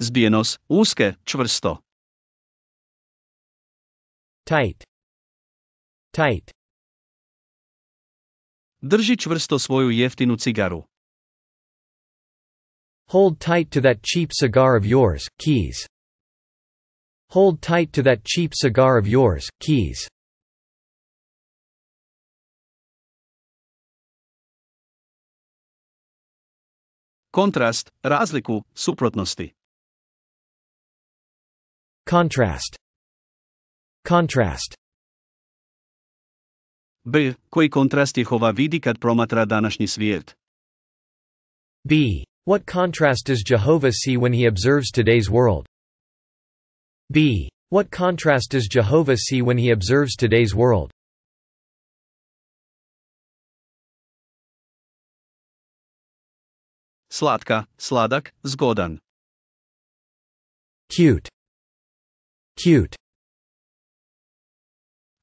Speaker 1: Zbijenost, úzké, čvrsto. Tight. Tight. Drži čvrsto svoju jeftinu cigaru. Hold tight to that cheap cigar of yours, Keys. Hold tight to that cheap cigar of yours, Keys. Contrast, razliku, suprotnosti. Contrast. Contrast.
Speaker 2: B. Koji kontrast Jehova vidi kad promatra današnji svijet? B. What contrast does
Speaker 3: Jehovah see when he observes today's world? b. What contrast does
Speaker 1: Jehovah see when he observes today's world? Sladka, sladak, zgodan. Cute. Cute.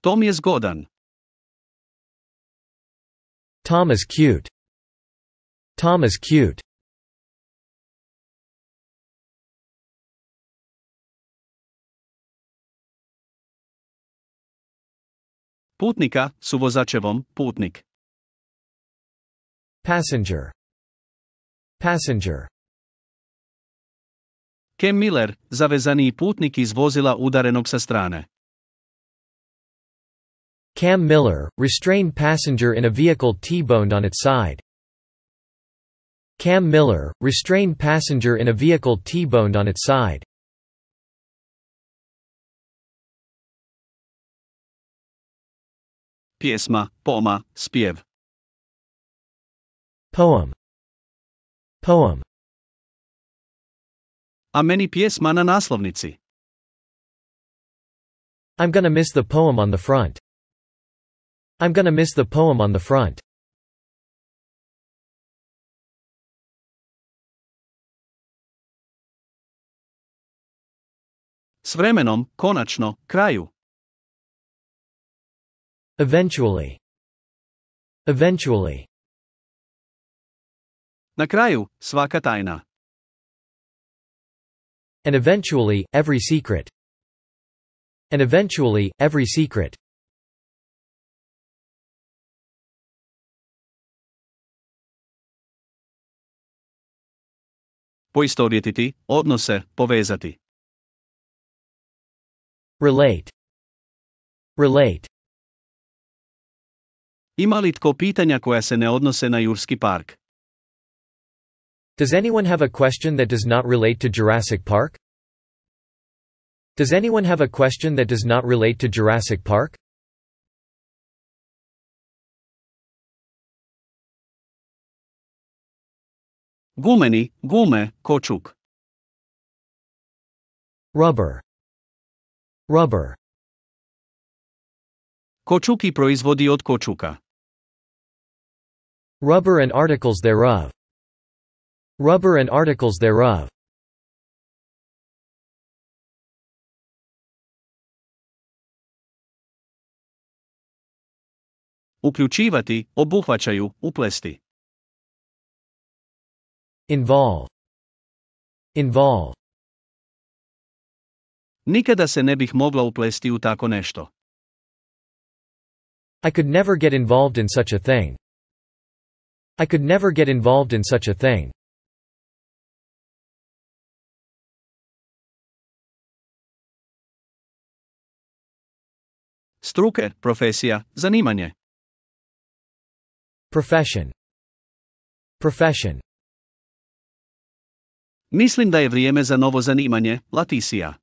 Speaker 1: Tom is zgodan. Tom is cute. Tom is cute. Putnika, suvozačevom, putnik. Passenger. Passenger.
Speaker 2: Kem Miller, zavezani putnik iz vozila udarenog sa strane.
Speaker 3: Cam Miller, restrained passenger in a vehicle
Speaker 1: T-boned on its side. Cam Miller, restrained passenger in a vehicle T-boned on its side. Piesma, poma, spiew. Poem. Poem. A meni piesma na naslovnici. I'm gonna miss the poem on the front. I'm gonna miss the poem on the front. S vremenom, konačno, kraju. Eventually. Eventually. На краю svaka tajna. And eventually, every secret. And eventually, every secret. Поістовітити, односе, повезати. Relate. Relate. Ima li tko pitanja koja se ne odnose na Jurski park? Does anyone have a question that does not relate to Jurassic Park? Does anyone have a question that does not relate to Jurassic Park? Gumeni, gume, kočuk. Rubber. Rubber. Kočuki proizvodi od kočuka. Rubber and articles thereof. Rubber and articles thereof. Uključivati, obuhvaćaju, uplesti. Involve. Involve. Nikada se ne bih mogla uplesti u tako nešto. I could never get involved in such a thing. I could never get involved in such a thing. Struke, profesija, zanimanje. Profession. Profession. Mislim da je vrijeme za novo zanimanje, Laticia.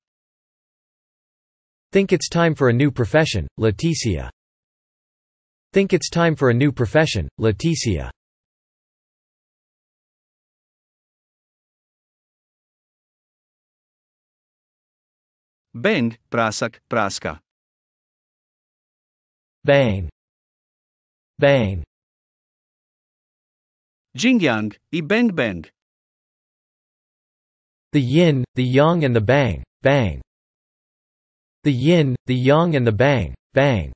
Speaker 1: Think it's time for a new profession, Leticia. Think it's time for a new profession, Leticia. Bang, prasak, praska. Bang. Bang. Jingyang i bang bang. The yin, the yang and the bang, bang. The yin, the yang and the bang, bang.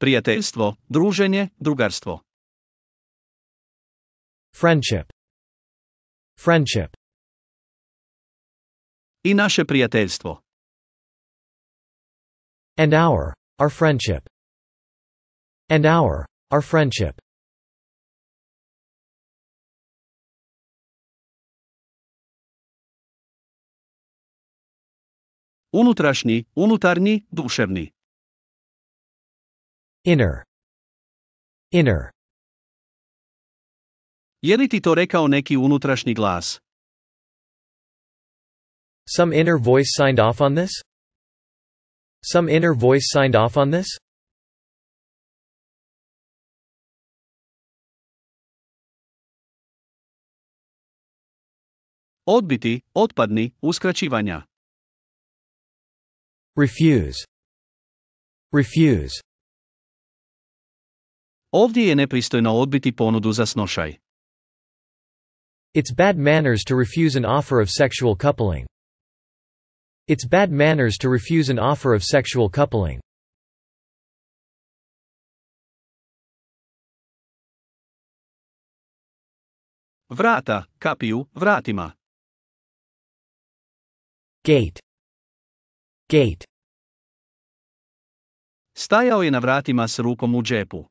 Speaker 1: Prijateljstvo, druženje, drugarstvo. Friendship. Friendship. И наше приятельство. And our, our friendship. And our, our friendship. Unutrašnji, unutarnji, duševni. Inner. Inner. Je li ti to rekao neki unutrašnji glas? Some inner voice signed off on this? Some inner voice signed off on this? Odbiti, otpadni, uskraćivanja. Refuse. Refuse. Ovdje je nepristojno odbiti ponudu za snošaj.
Speaker 3: It's bad manners to refuse an offer of sexual coupling. It's bad
Speaker 1: manners to refuse an offer of sexual coupling. Vrata, kapiju, vratima. Gate. Gate. Stajao je na vratima s rukom u
Speaker 3: džepu.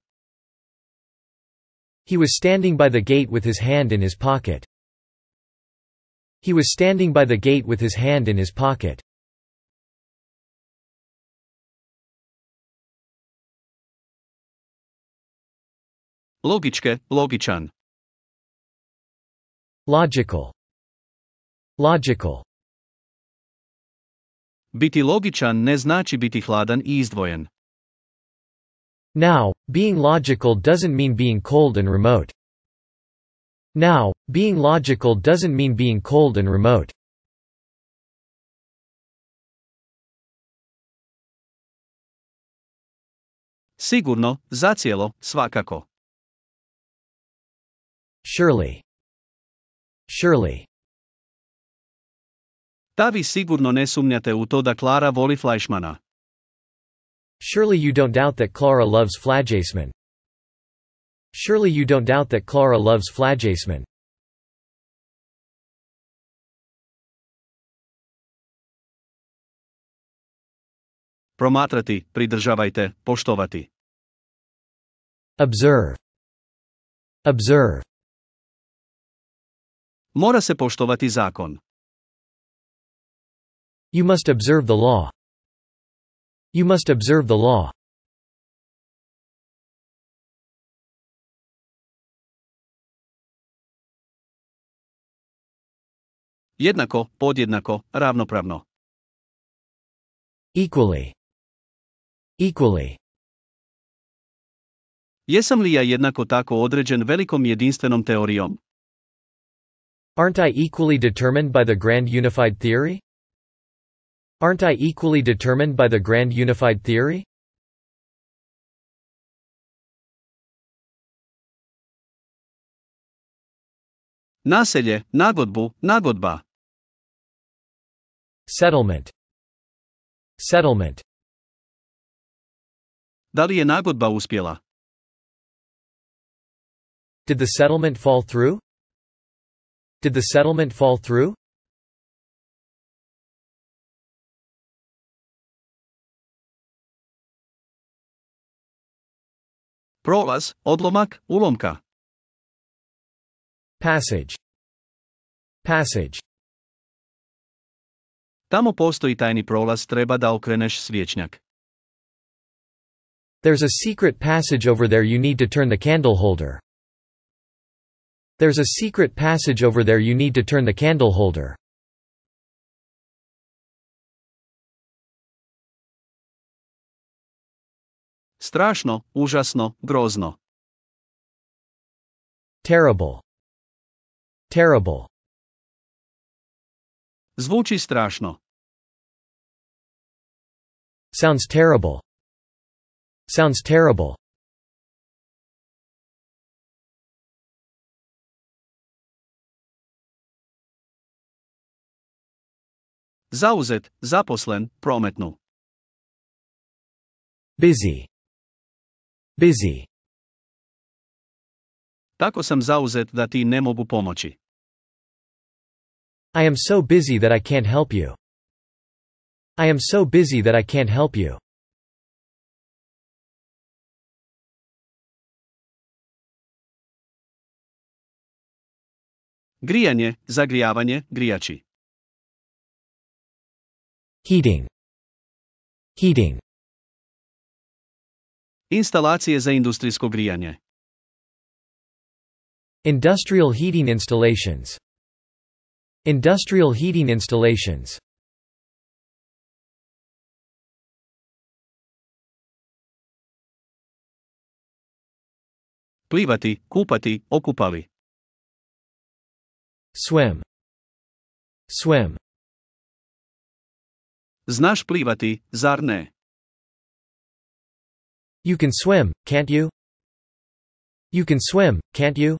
Speaker 3: He was standing by the gate with his hand in his pocket.
Speaker 1: He was standing by the gate with his hand in his pocket. Logičke, logičan. Logical. Logical. Biti logičan ne znači biti hladan i izdvojen. Now,
Speaker 3: being logical doesn't mean being cold and remote. Now, being
Speaker 1: logical doesn't mean being cold and remote. Sigurno, zacijelo, svakako. Surely. Surely. Tavi sigurno ne sumnjate u to da
Speaker 3: Klara voli Fleischmana. Surely you don't doubt that Clara loves Flajaceman.
Speaker 1: Surely you don't doubt that Clara loves Flajaceman. Promatrati, pridržavajte, poštovati. Observe. Observe. Mora se poštovati zakon. You must observe the law. You must observe the law. Jednako, podjednako, ravnopravno. Equally. Equally.
Speaker 2: Jesam li ja jednako tako određen velikom jedinstvenom teorijom? Aren't I equally determined by the grand unified theory?
Speaker 3: Aren't I
Speaker 1: equally determined by the grand unified theory? Naselje, nagodbu, nagodba. Settlement. Settlement. Da li je nagodba uspjela? Did the settlement fall through? Did the settlement fall through? Prolas, odlomak, ulomka. Passage. Passage. Tamo postoji tajni prolaz, treba da okreneš svječnjak. There's a secret passage over there you need to turn the candle holder. There's a secret passage over there you need to turn the candle holder. Strašno, užasno, grozno. Terrible. Terrible. Zvuči strašno. Sounds terrible. Sounds terrible. Zauzet, zaposlen, prometnu. Busy. Busy. Tako sam zauzet da ti ne mogu pomoći. I am so busy that I can't help you. I am so busy that I can't help you. Grijanje, zagrijavanje, grijači. Heating. Heating. Instalacije za industrijsko grijanje. Industrial heating installations. Industrial heating installations. Plivati, kupati, okupali. Swim. Swim. Znaš plivati, zar ne? You can swim, can't you? You can swim, can't you?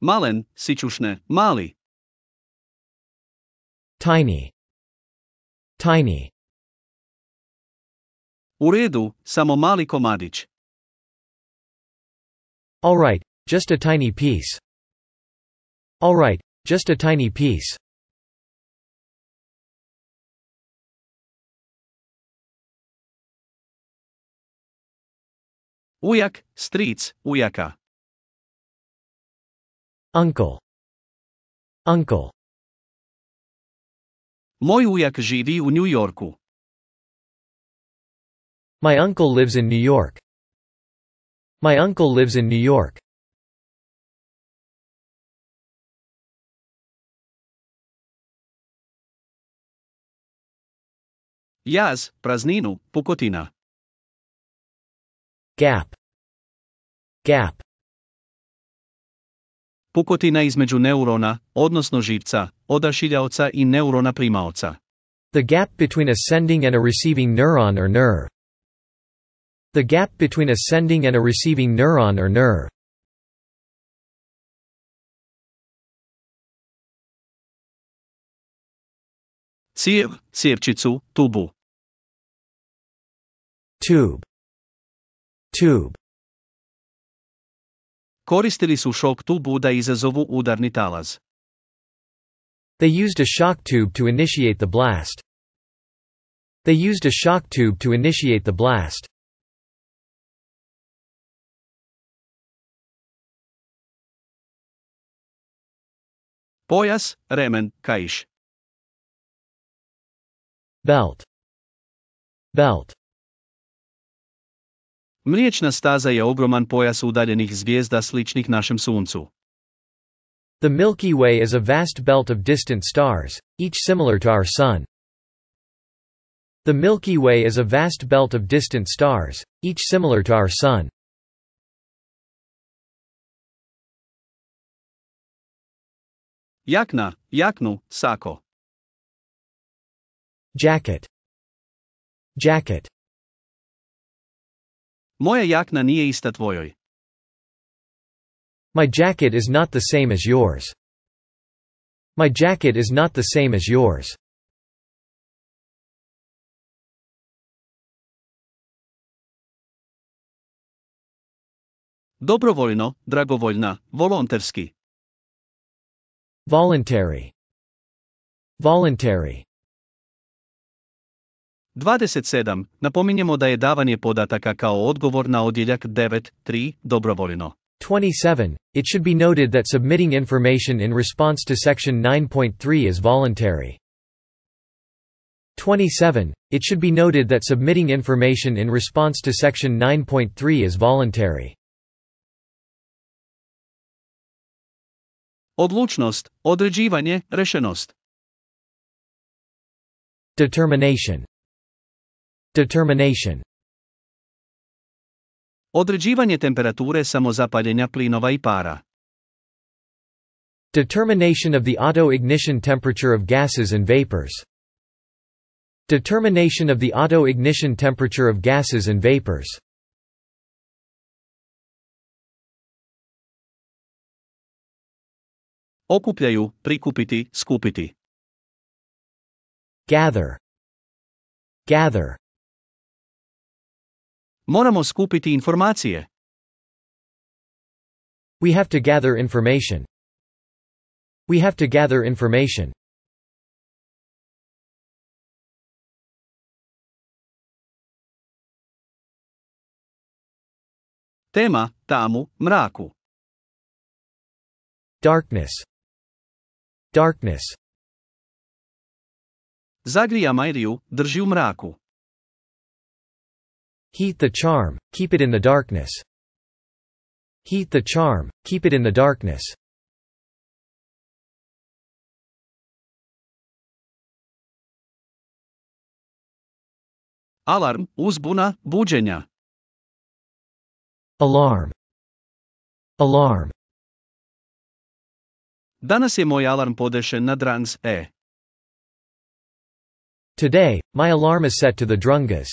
Speaker 1: Malen, sičušne, mali. Tiny. Tiny. U redu, samo mali komadić. All right, just a tiny piece. All right, just a tiny piece. Ujak, stric, ujaka. Uncle. Uncle. Mój ujak živi u New Yorku. My uncle lives in New York. My uncle lives in New York. Jaz, prazninu, pukotina. Gap. Gap.
Speaker 2: Pukotina između neurona, odnosno živca, odašiljaoca i neurona primaoca.
Speaker 3: The gap between a sending and a receiving neuron or nerve.
Speaker 1: The gap between a sending and a receiving neuron or nerve. Siev, sievčicu, tubu. Tube. Tube. Koristili su šok tubu da izazovu udarni talaz. They used a shock tube to initiate the blast. They used a shock tube to initiate the blast. Pojas, remen, kaiš. Belt. Belt.
Speaker 2: staza je ogroman pojas udaljenih zvijezda sličnih našem suncu. The Milky Way is a vast belt of distant stars,
Speaker 3: each similar to our sun. The Milky Way is a vast belt of distant
Speaker 1: stars, each similar to our sun. Jakna, jaknu, sako. Jacket. Jacket. Moja jakna nije ista tvojoj. My jacket is not the same as yours. My jacket is not the same as yours. Dobrovoljno, dragovoljna, volonterski. Voluntary. Voluntary.
Speaker 2: 27. Napominjemo da je davanje podataka kao odgovor na odjeljak 9.3 dobrovoljno.
Speaker 3: 27. It should be noted that submitting information
Speaker 2: in response to section 9.3 is voluntary.
Speaker 3: 27. It should be noted that submitting information in response to section 9.3 is voluntary.
Speaker 1: Odlučnost, određivanje, rešenost. Determination Determination Određivanje temperature samozapaljenja plinova i
Speaker 3: para. Determination of the auto-ignition temperature of gases
Speaker 1: and vapors. Determination of the auto-ignition temperature of gases and vapors. Okupljaju, prikupiti, skupiti. Gather. Gather. Moramo skupiti informacije. We have to gather information. We have to gather information. Tema, tamu, mraku. Darkness. Darkness. Zagrijamaj riju, drži u mraku. Heat the charm, keep it in the darkness. Heat the charm, keep it in the darkness. Alarm, uzbuna, buđenja. Alarm. Alarm. Danas je moj alarm podešen
Speaker 2: na drans E.
Speaker 1: Today, my alarm is set to the drungas.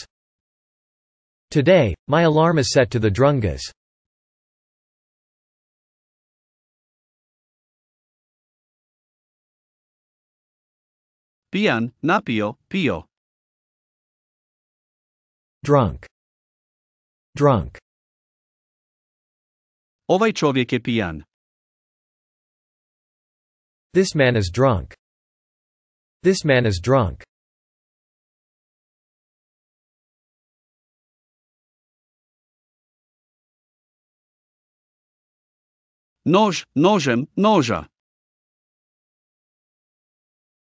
Speaker 1: Today, my alarm is set to the Drungas. Pian, napio, pio. Drunk. Drunk. Ovaj čovjek je pijan. This man is drunk. This man is drunk. Noż, nożem, noża.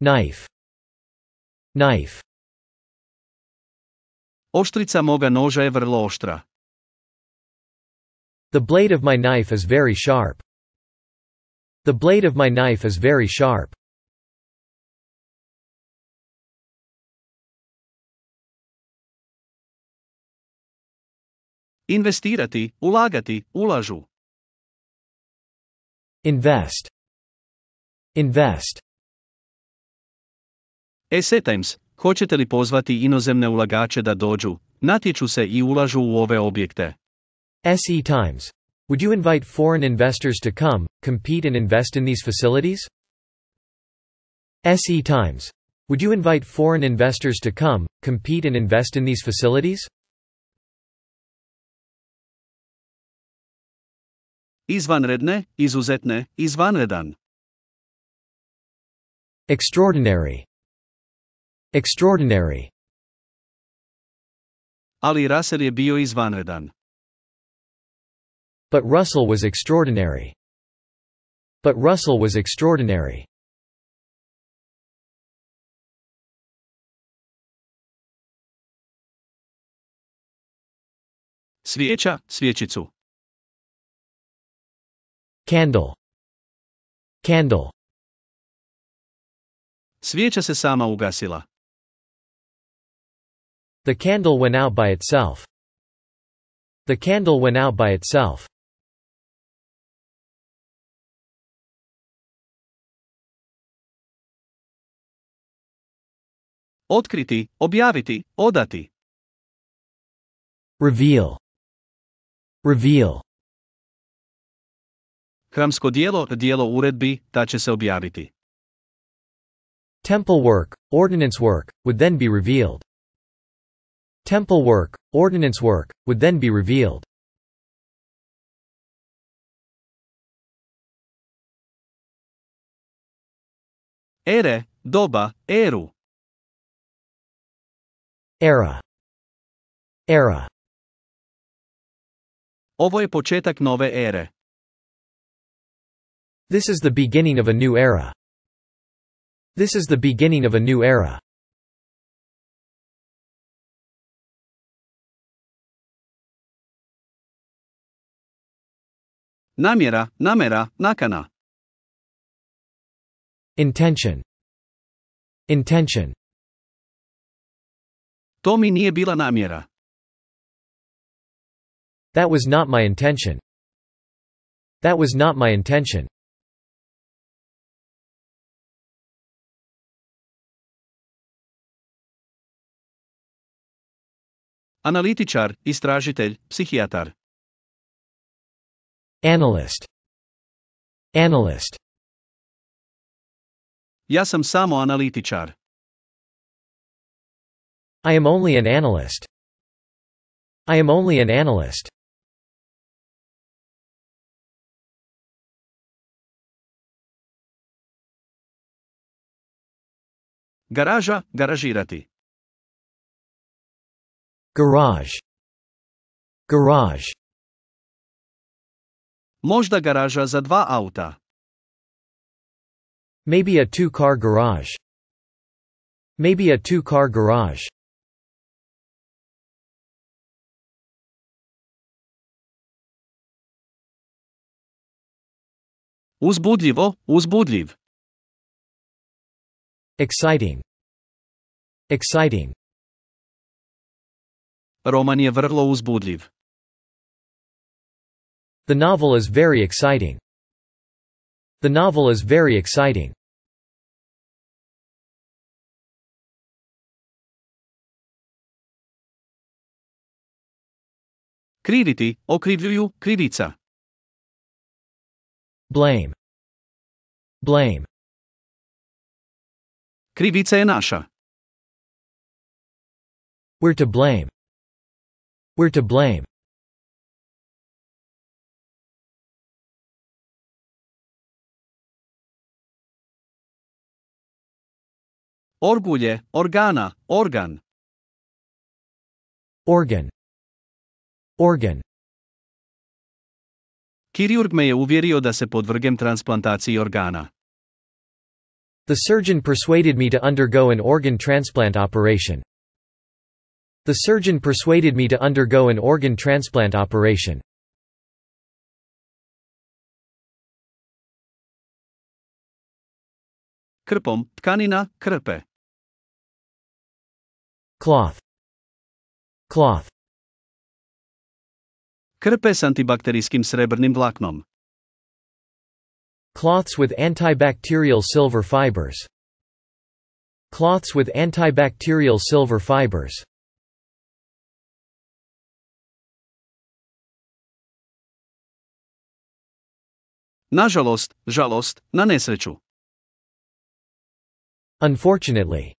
Speaker 1: Knife. Knife. Oštrica moga noža je vrlo oštra. The blade of my knife is very sharp. The blade of my knife is very sharp. Investirati, ulagati, ulažu. Invest. Invest.
Speaker 2: hoćete li pozvati inozemne ulagače da dođu, natječu se i ulažu u ove objekte? SE Times. Would you invite foreign investors
Speaker 3: to come, compete and invest in these facilities? SE Times.
Speaker 1: Would you invite foreign investors to come, compete and invest in these facilities? Izvanredne, izuzetne, izvanredan. Extraordinary. Extraordinary. Ali Russell je bio izvanredan. But Russell was extraordinary. But Russell was extraordinary. Svijeća, svječicu. Candle. Candle. Свеча се сама угасила. The candle went out by itself. The candle went out by itself. Открити, објавити, одати. Reveal. Reveal.
Speaker 2: Hramsko dijelo, dijelo uredbi, ta će se objaviti.
Speaker 1: Temple work, ordinance work, would then be revealed. Temple work, ordinance work, would then be revealed. Ere, doba, eru. Era. Era. Ovo je početak nove ere. This is the beginning of a new era. This is the beginning of a new era. Namira, namera, nakana. Intention. Intention. To mi nije bila namjera. That was not my intention. That was not my intention. Analitičar, istražitelj, psihijatar. Analyst. Analyst. Ja sam samo analitičar. I am only an analyst. I am only an analyst. Garaža, garažirati. Garage. Garage. Možda garaža za dva auta. Maybe a two-car garage. Maybe a two-car garage. Uzbudljivo, uzbudljiv. Exciting. Exciting. Roman je vrlo uzbudljiv. The novel is very exciting. The novel is very exciting. Kriviti, okrivljuju, krivica. Blame. Blame. Krivica je naša. We're to blame. We're to blame. Orgulje, organa, organ. Organ. Organ. Kirurg me je uvjerio da
Speaker 3: se podvrgem transplantaciji organa. The surgeon persuaded me to undergo an organ transplant operation. The surgeon persuaded me to
Speaker 1: undergo an organ transplant operation. Krpom, tkanina, krpe. Cloth. Cloth. Krpe s antibakterijskim srebrnim vlaknom.
Speaker 3: Cloths with antibacterial silver fibers.
Speaker 1: Cloths with antibacterial silver fibers. Nažalost, žalost, na nesreću. Unfortunately.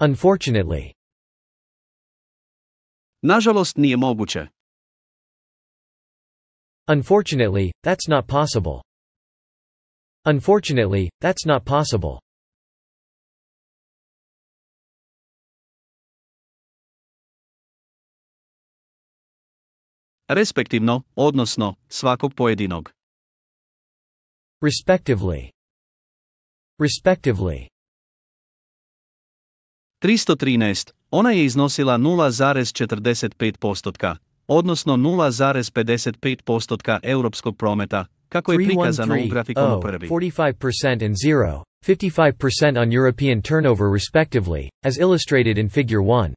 Speaker 1: Unfortunately. Nažalost nije moguće. Unfortunately, that's not possible. Unfortunately, that's not possible. Respektivno, odnosno, svakog pojedinog. respectively
Speaker 2: respectively 313 ona je iznosila 0,45 odnosno 0,55 europskog prometa kako je prikazano u grafikonu prvi
Speaker 3: 45% and 0 55% on European turnover respectively as illustrated in figure 1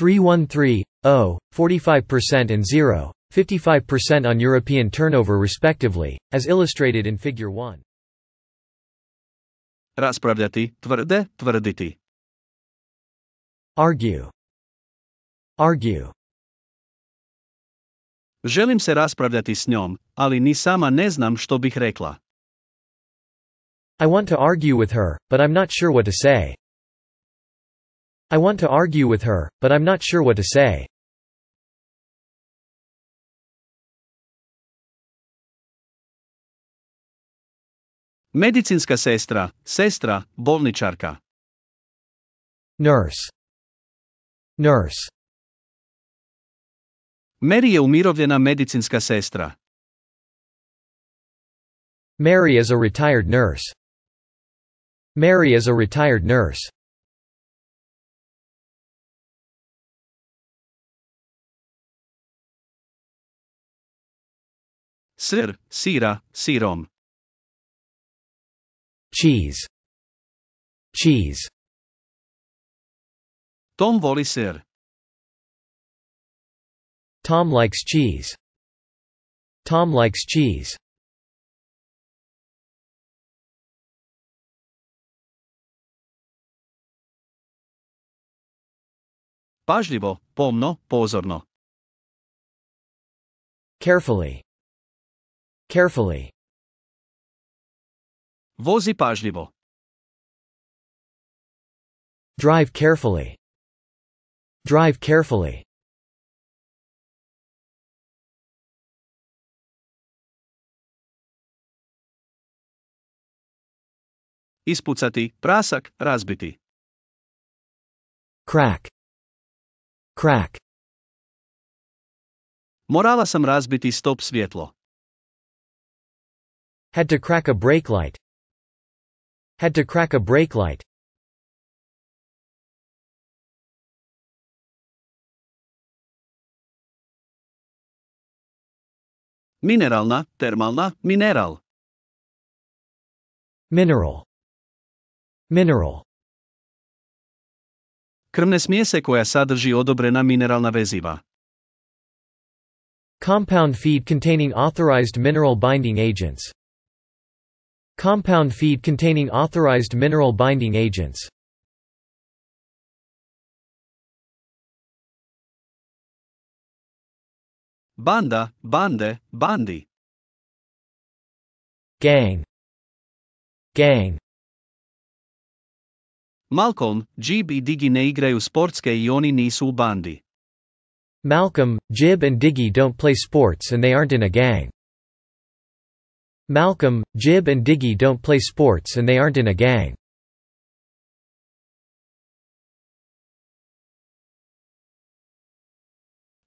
Speaker 3: 313 0 45% and 0 55% on European turnover
Speaker 1: respectively,
Speaker 3: as illustrated in Figure 1.
Speaker 1: Разправляти, твърде, твърдити. Argue.
Speaker 2: Argue. Želim se raspravljati s njom, ali ni sama ne znam što bih rekla.
Speaker 3: I want to argue with her,
Speaker 1: but I'm not sure what to say. I want to argue with her, but I'm not sure what to say. Medicinska sestra, sestra, bolničarka. Nurse. Nurse. Mary je umirovljena medicinska sestra. Mary is a retired nurse. Mary is a retired nurse. Sir, sira, sirom cheese cheese Tom vuole ser. Tom likes cheese. Tom likes cheese. Pažljivo, pomno, pozorno. Carefully. Carefully. Vozi pažljivo. Drive carefully. Drive carefully. Ispucati, prasak, razbiti. Crack. Crack. Morala sam razbiti stop svjetlo. Had to crack a brake light. Had to crack a brake light. Mineralna, termalna, mineral. Mineral. Mineral. Krmne
Speaker 2: smjese koja sadrži odobrena mineralna veziva.
Speaker 3: Compound feed containing authorized
Speaker 1: mineral binding agents. Compound feed containing authorized mineral binding agents. Banda, bande, bandi. Gang. Gang.
Speaker 2: Malcolm, Jib i ne igraju sportske i oni nisu u bandi.
Speaker 3: Malcolm, Jib and Diggy don't play sports and they aren't in a gang.
Speaker 1: Malcolm, Jib and Diggy don't play sports and they aren't in a gang.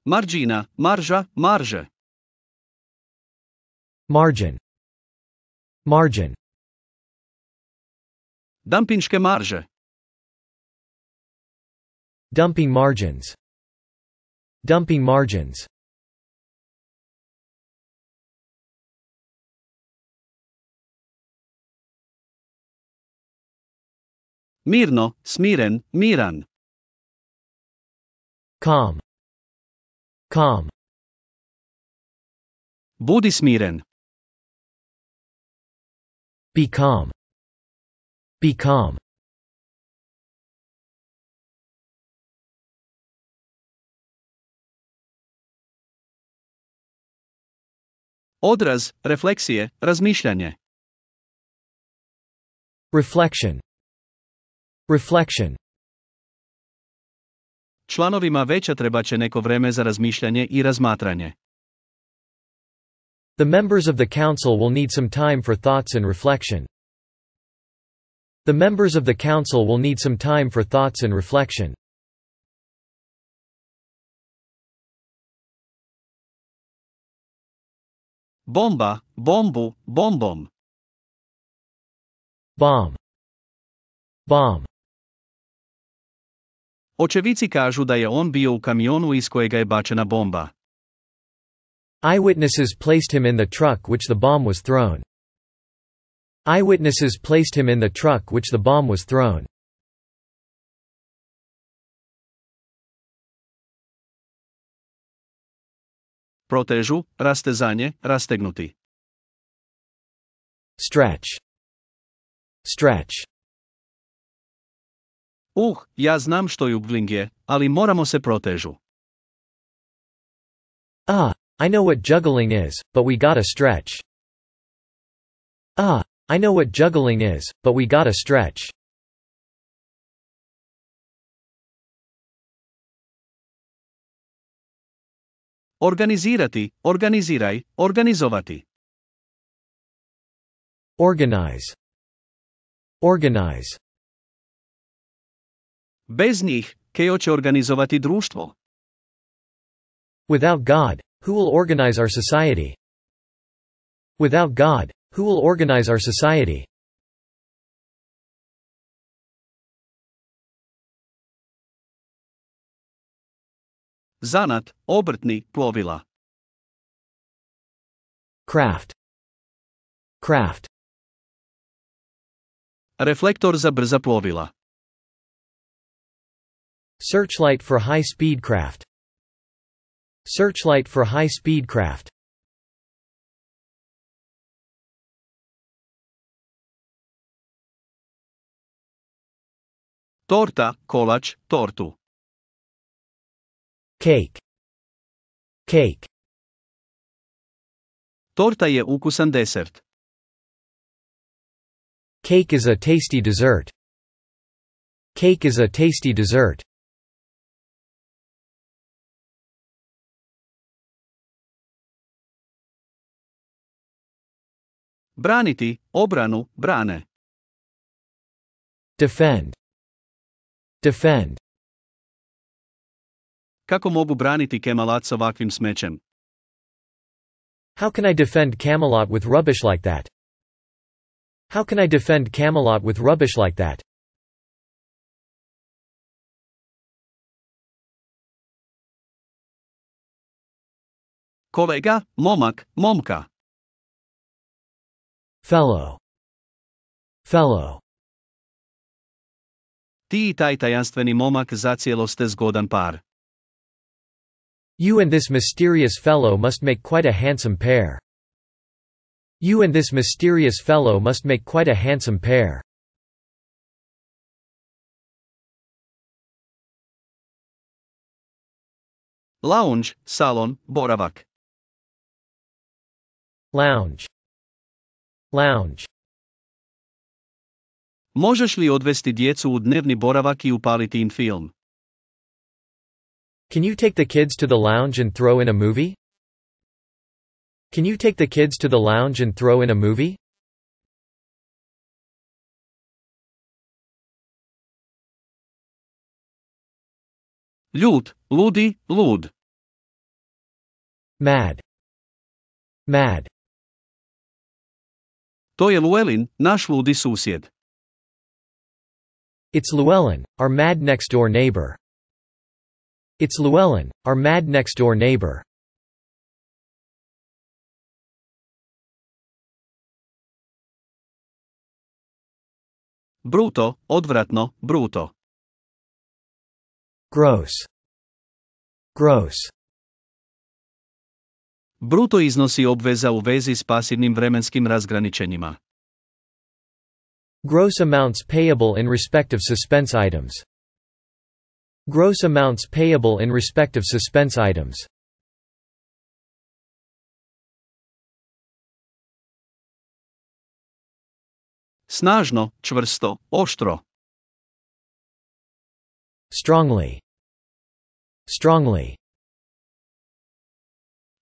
Speaker 1: Margina, marja, marja. Margin. Margin. Dumpinške marja. Dumping margins. Dumping margins. Mirno, smiren, miran. Calm. Calm. Budi smiren. Be calm. Be calm. Odraz, refleksije, razmišljanje. Reflection Reflection Članovima veća neko vreme za razmišljanje i razmatranje. The members
Speaker 3: of the council will need some time for thoughts and reflection. The
Speaker 1: members of the council will need some time for thoughts and reflection. Bomba, bombu, bombom. Bomb.
Speaker 2: Bomb. Očevici kažu da je on bio u kamionu iz kojega je bačena bomba. Eyewitnesses placed him in the
Speaker 3: truck
Speaker 1: which the bomb was thrown. Eyewitnesses placed him in the truck which the bomb was thrown. Protežu, rastezanje, rastegnuti. Stretch. Stretch. Uh, ja znam što jugling je, ali moramo se protežu.
Speaker 3: Ah, uh, I know what juggling is, but we gotta stretch.
Speaker 1: Ah, uh, I know what juggling is, but we gotta stretch. Organizirati, organiziraj, organizovati. Organize. Organize. Bez njih, Keo će organizovati društvo. Without God, who will organize our society? Without God, who will organize our society? Zanat, obrtni, plovila. Craft. Craft. Reflektor za brza plovila. Searchlight for high-speed craft Searchlight for high-speed craft Torta, kolač, tortu. Cake. Cake. Torta je ukusan desert. Cake is a tasty dessert. Cake is a tasty dessert. braniti, obranu, brane. Defend. Defend. Kako mogu braniti Kemalat ovakvim smećem? How can I defend Camelot with rubbish like that? How can I defend Camelot with rubbish like that? Kolega, momak, momka. Fellow. Fellow. Ti i taj tajanstveni momak zacijelo ste zgodan par.
Speaker 3: You and this mysterious fellow must make quite a handsome pair.
Speaker 1: You and this mysterious fellow must make quite a handsome pair. Lounge, salon, boravak. Lounge. Lounge. Možeš li odvesti djecu u dnevni boravak i upaliti im film? Can you take the kids to the lounge and throw in a movie? Can you take the kids to the lounge and throw in a movie? Ljud, ludi, lud. Mad. Mad. To Llewellyn, naš ludi It's Llewellyn, our mad next door neighbor. It's Llewellyn, our mad next door neighbor. Bruto, odvratno, bruto. Gross. Gross.
Speaker 2: Bruto iznosi obveza u vezi s pasivnim vremenskim razgraničenjima.
Speaker 3: Gross amounts payable
Speaker 1: in respect of suspense items. Gross amounts payable in respect of suspense items. Snažno, čvrsto, oštro. Strongly. Strongly.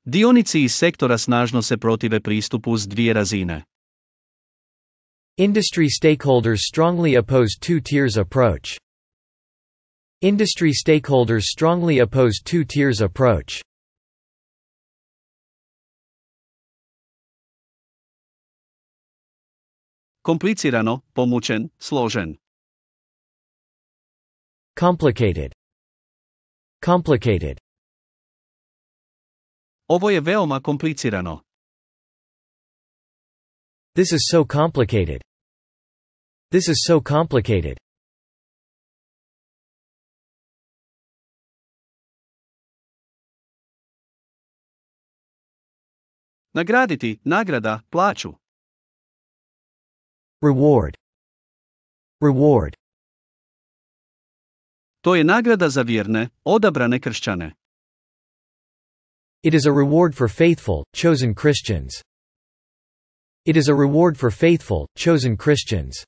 Speaker 2: Dionici iz sektora snažno se protive pristupu s dvije razine. Industry stakeholders strongly oppose
Speaker 1: two tiers approach. Industry stakeholders strongly oppose two tiers approach. Komplicirano, pomučen, složen. Complicated. Complicated. Ovo je veoma komplicirano. This is so complicated. This is so complicated. Nagraditi, nagrada, plaću. Reward. Reward. To je nagrada za vjerne, odabrane kršćane. It is a reward for faithful, chosen Christians. It is a reward for faithful, chosen Christians.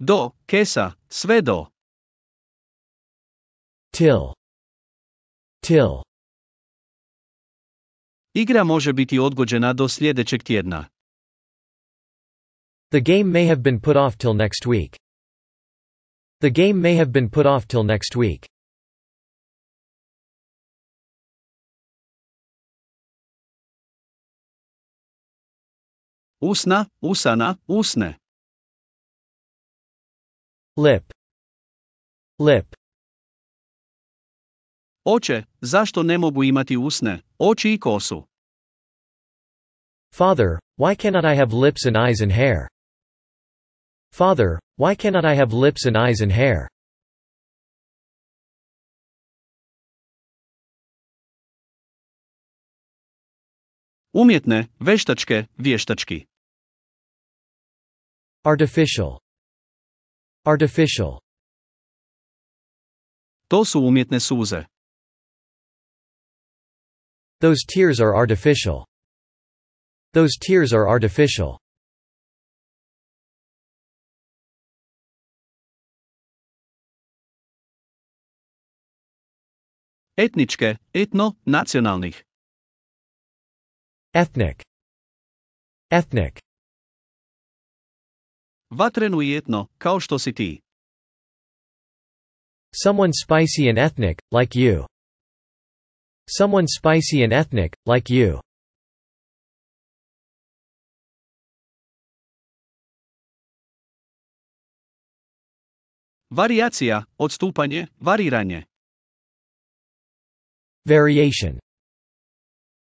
Speaker 1: Do, kesa, sve do. Till. Till. Igra može biti odgođena do sljedećeg tjedna. The game may have been put off till next week. The game may have been put off till next week. Usna, usana, usne. Lip. Lip. Oče, zašto ne mogu imati usne, oči i kosu? Father, why cannot I have lips and eyes and hair? Father, why cannot I have lips and eyes and hair? Umjetne, veštačke, vještački. Artificial. Artificial. To su umjetne suze. Those tears are artificial. Those tears are artificial. etničke, etno, nacionalnih. Ethnic. Ethnic. Vatrenu etno, kao što si ti. Someone spicy and ethnic, like you. Someone spicy and ethnic, like you. Variacija, odstupanje, variranje. Variation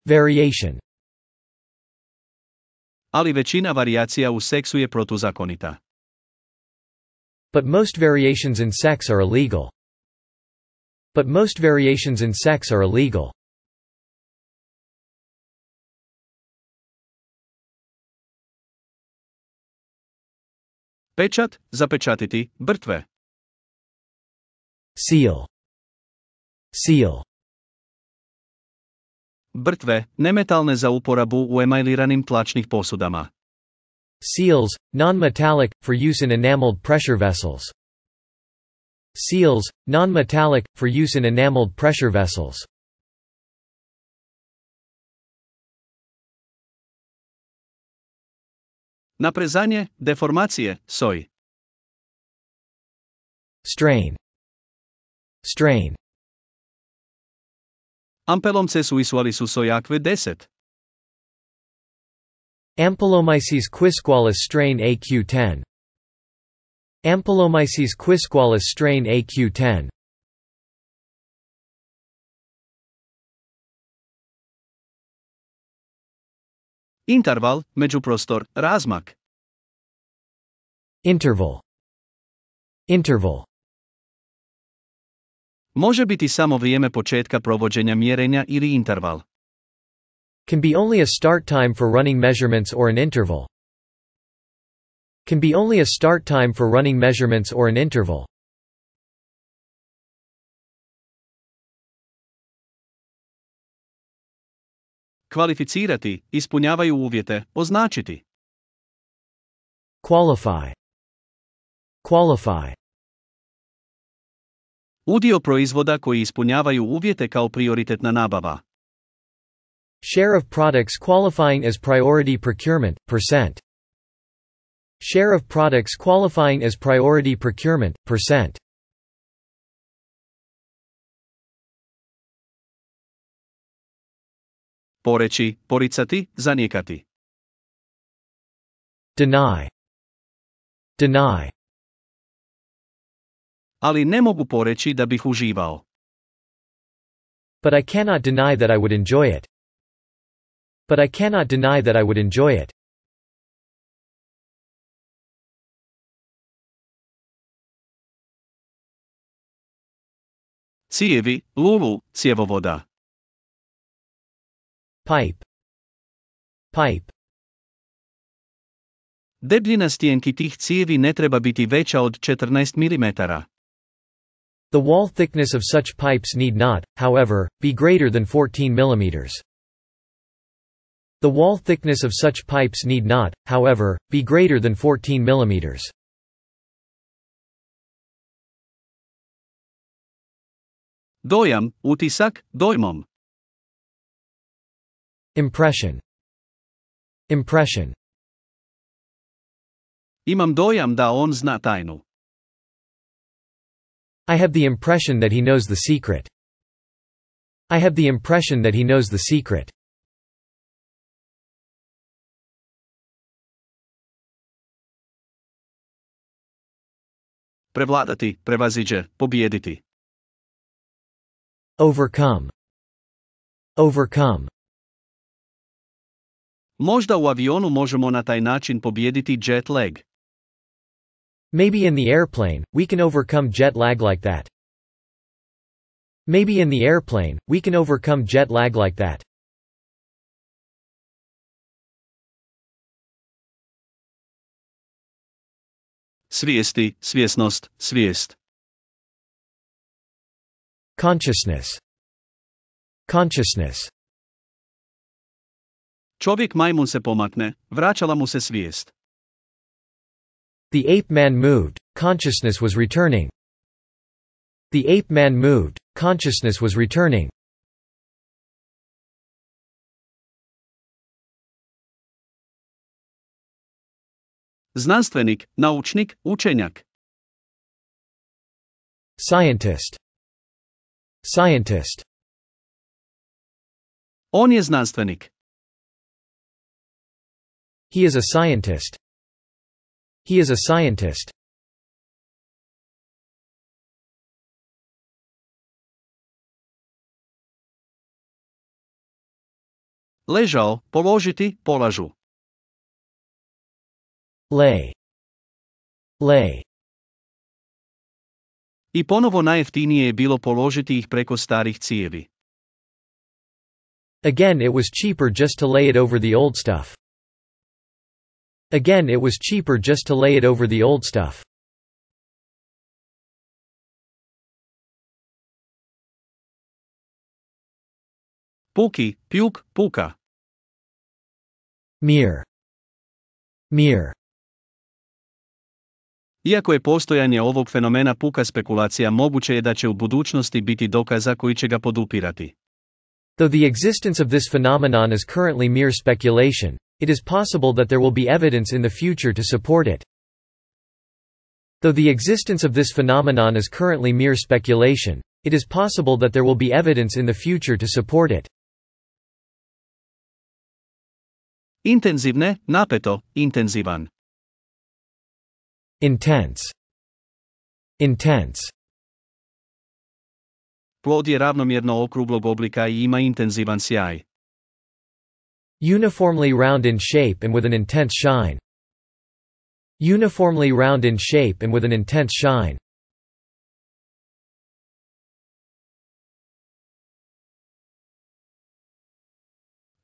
Speaker 1: Variation
Speaker 2: Ali većina varijacija u seksu je protuzakonita.
Speaker 1: But most variations in sex are illegal. But most variations in sex are illegal. Pečat, zapečatiti, brtve. Seal. Seal brtve, nemetalne za
Speaker 3: uporabu u emajliranim tlačnih posudama. Seals, non-metallic, for use
Speaker 1: in enameled pressure vessels. Seals, non-metallic, for use in enameled pressure vessels. Naprezanje, deformacije, soj. Strain. Strain. Ampelomyces uisualisus oiacve 10.
Speaker 3: Ampelomyces quisqualis strain AQ10.
Speaker 1: Ampelomyces quisqualis strain AQ10. Interval, međuprostor, razmak. Interval. Interval
Speaker 2: Може biti само vrijeme početka provođenja mjerenja ili interval. Can be only a
Speaker 3: start time for running measurements or an interval. Can be only a start
Speaker 1: time for running measurements or an interval. Kvalificirati, ispunjavaju uvjete, označiti. Qualify.
Speaker 2: Qualify. Udio proizvoda koji ispunjavaju uvjete kao prioritetna nabava. Share of products
Speaker 3: qualifying as priority procurement, percent. Share of products
Speaker 1: qualifying as priority procurement, percent. Poreći, poricati, zanikati. Deny. Deny. Ali ne mogu poreći da bih uživao. But I cannot deny that I would enjoy it. But I cannot deny that I would enjoy it. Cijevi, lulu, cjevovoda. Pipe.
Speaker 2: Pipe. Debljina stijenki tih cijevi ne treba biti veća od 14 mm. The wall thickness of such
Speaker 3: pipes need not, however, be greater than 14 mm.
Speaker 1: The wall thickness of such pipes need not, however, be greater than 14 mm. Doyam, utisak, dojmom. Impression. Impression. Imam dojam da on zna tajnu. I have the impression that he knows the secret. I have the impression that he knows the secret. Prevladati, prevaziđe, pobijediti. Overcome. Overcome. Možda u avionu možemo na taj način pobijediti jet lag.
Speaker 3: Maybe in the airplane, we can overcome jet lag like that.
Speaker 1: Maybe in the airplane, we can overcome jet lag like that. Svijesti, svjesnost, svijest. Consciousness. Consciousness. Čovjek majmun se pomakne, vraćala mu se svijest. The ape man moved, consciousness was returning. The ape man moved, consciousness was returning. Znanstvenik, naučnik, učenjak. Scientist. Scientist. On je znanstvenik. He is a scientist. He is a scientist. Ležal, положити, положу. Lay. Lay. И поново најефтиније било положити их
Speaker 3: преко старих цијеви. Again it was cheaper just to lay it over
Speaker 1: the old stuff. Again it was cheaper just to lay it over the old stuff. Pulki, pulk, pulka. Mir. Mir.
Speaker 2: Iako je postojanje ovog fenomena puka spekulacija moguće je da će u budućnosti biti dokaza koji će ga podupirati. Though the existence of this phenomenon is currently mere
Speaker 3: speculation, it is possible that there will be evidence in the future to support it. Though the existence of this phenomenon is currently mere speculation, it is possible
Speaker 1: that there will be evidence in the future to support it. Intenzivne, napeto, intenzivan. Intense. Intense. Plod je ravnomjerno okruglog oblika i ima intenzivan sjaj.
Speaker 3: Uniformly round in shape and with an intense shine. Uniformly round in
Speaker 1: shape and with an intense shine.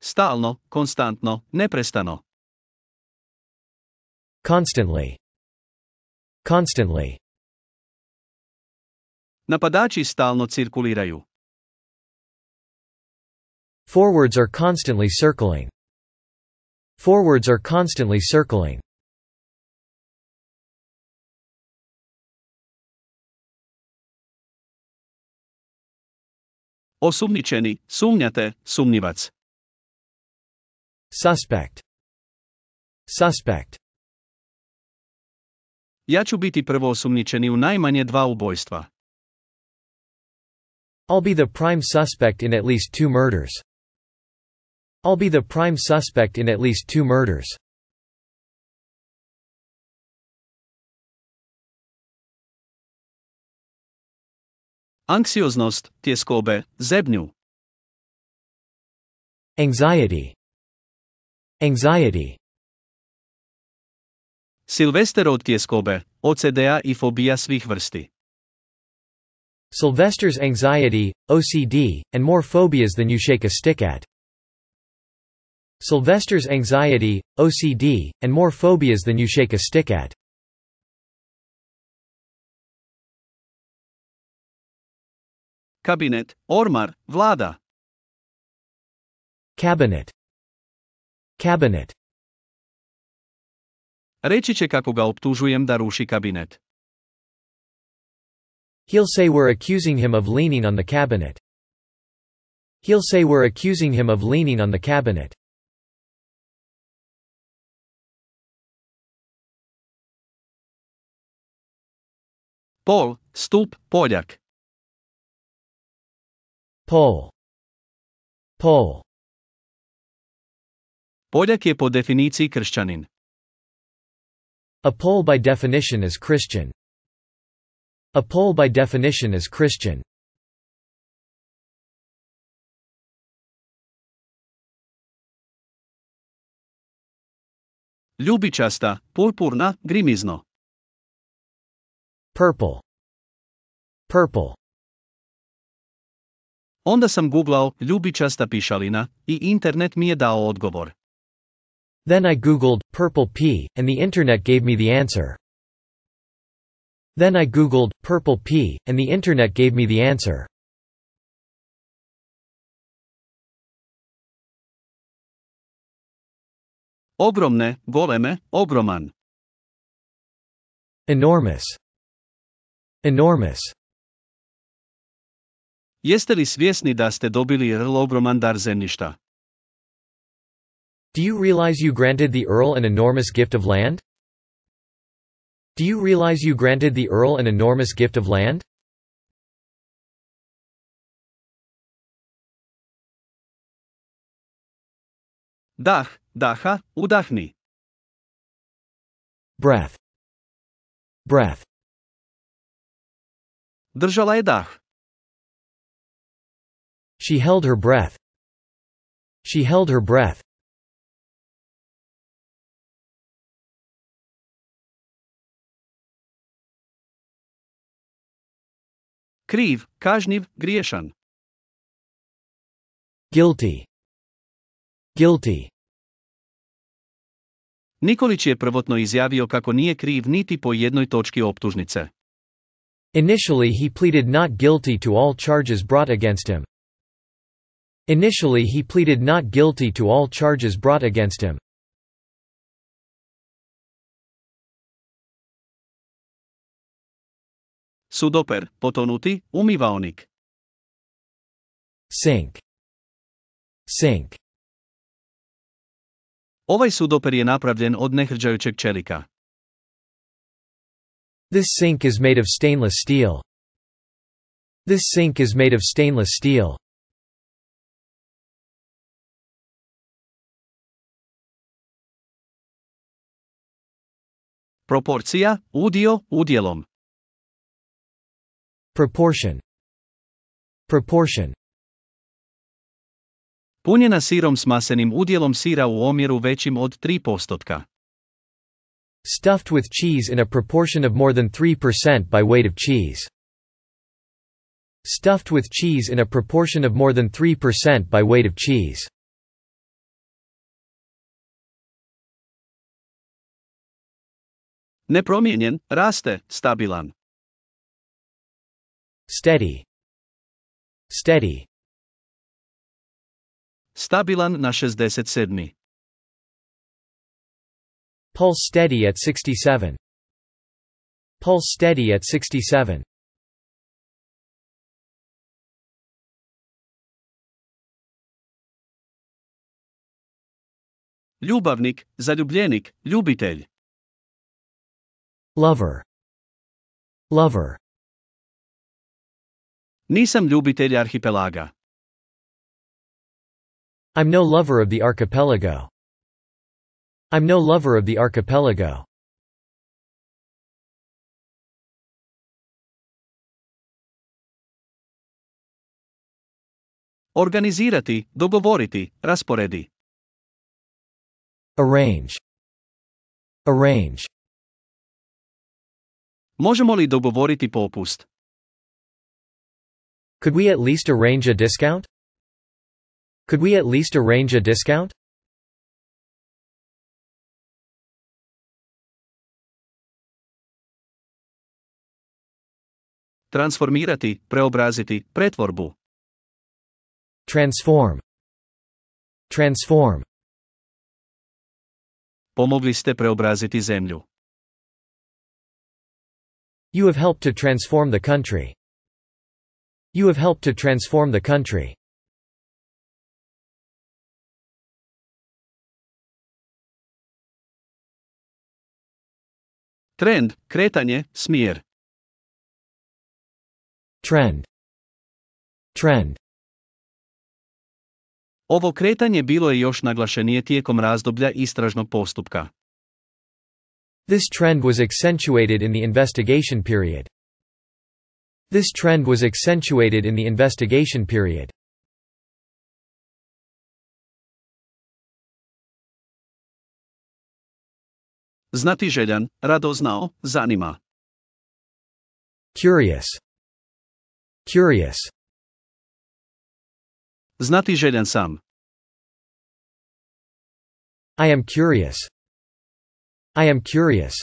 Speaker 1: Stalno, konstantno, neprestano. Constantly. Constantly. Napadači stalno cirkuliraju. Forwards are constantly circling. Forwards are constantly circling. Osumničeni, sumnjate, sumnivac. Suspect. Suspect. Ja ću biti prvo osumničeni u najmanje dva ubojstva.
Speaker 3: I'll be the prime suspect in at least two murders. I'll be the prime suspect
Speaker 1: in at least two murders. Anksioznost, tieskobe, zebňu. Anxiety. Anxiety. Silvesterov tieskobe,
Speaker 3: OCDA i fobia svih vrsti. Sylvester's anxiety, OCD, and more phobias than you shake a stick at. Sylvester's
Speaker 1: anxiety, OCD, and more phobias than you shake a stick at. Cabinet, Ormar, Vlada. Cabinet. Cabinet.
Speaker 2: Reći će kako ga optužujem da ruši kabinet.
Speaker 1: He'll say we're accusing him of leaning on the cabinet. He'll say we're accusing him of leaning on the cabinet. Pole, stóp, Poljak. Pole. Pol. Poljak je po definiciji kršćanin. A Pole by definition is Christian. A Pole by definition is Christian. Ljubičasta, purpurna, grimizno. Purple. Purple.
Speaker 2: Onda sam googlao ljubičasta pišalina i internet mi je dao odgovor. Then I googled purple pea and the internet gave me the answer.
Speaker 1: Then I googled purple pea and the internet gave me the answer. Ogromne, goleme, ogroman. Enormous. Enormous. Jeste li svjesni da ste dobili Earl ogroman dar zemljišta?
Speaker 3: Do you realize you granted the Earl an enormous gift of land? Do you
Speaker 1: realize you granted the Earl an enormous gift of land? Dah, daha, udahni. Breath. Breath. Držala je dah. She held her breath. She held her breath. Kriv, kažnjiv, griješan. Guilty. Guilty.
Speaker 2: Nikolić je prvotno izjavio kako nije kriv niti po jednoj točki optužnice. Initially he pleaded not guilty to all charges brought
Speaker 1: against him. Initially he pleaded not guilty to all charges brought against him. Sudoper, potonuti, umivaonik. Sink. Sink. Ovaj sudoper je napravljen od nehrđajućeg čelika. This sink is made of stainless steel. This sink is made of stainless steel. Proporcija, udio, udjelom. Proportion.
Speaker 2: Proportion. Punjena sirom s masenim udjelom sira u omjeru većim od 3% stuffed with cheese in a proportion of
Speaker 3: more than 3% by weight of cheese. Stuffed with cheese in
Speaker 1: a proportion of more than 3% by weight of cheese. Nepromijenjen, raste, stabilan. Steady. Steady. Stabilan na 67. Pulse steady at 67. Pulse steady at 67. Любовник, залюбленик, любитель. Lover. Lover. I'm no lover of the archipelago. I'm no lover of the archipelago. Organizirati, dogovoriti, rasporedi. Arrange. Arrange. Možemo li dogovoriti popust? Could we at least arrange a discount? Could we at least arrange a discount? transformirati, preobraziti, pretvorbu. Transform. Transform. Pomogli ste preobraziti zemlju. You have helped to transform the country. You have helped to transform the country. Trend, kretanje, smjer. trend
Speaker 2: trend Ovo kretanje bilo je još naglašenije tijekom razdoblja istražnog postupka. This trend was accentuated in the
Speaker 1: investigation period. This trend was accentuated in the investigation period. željan, rado znao, zanima. Curious, Curious. Znati željen sam. I am curious. I am curious.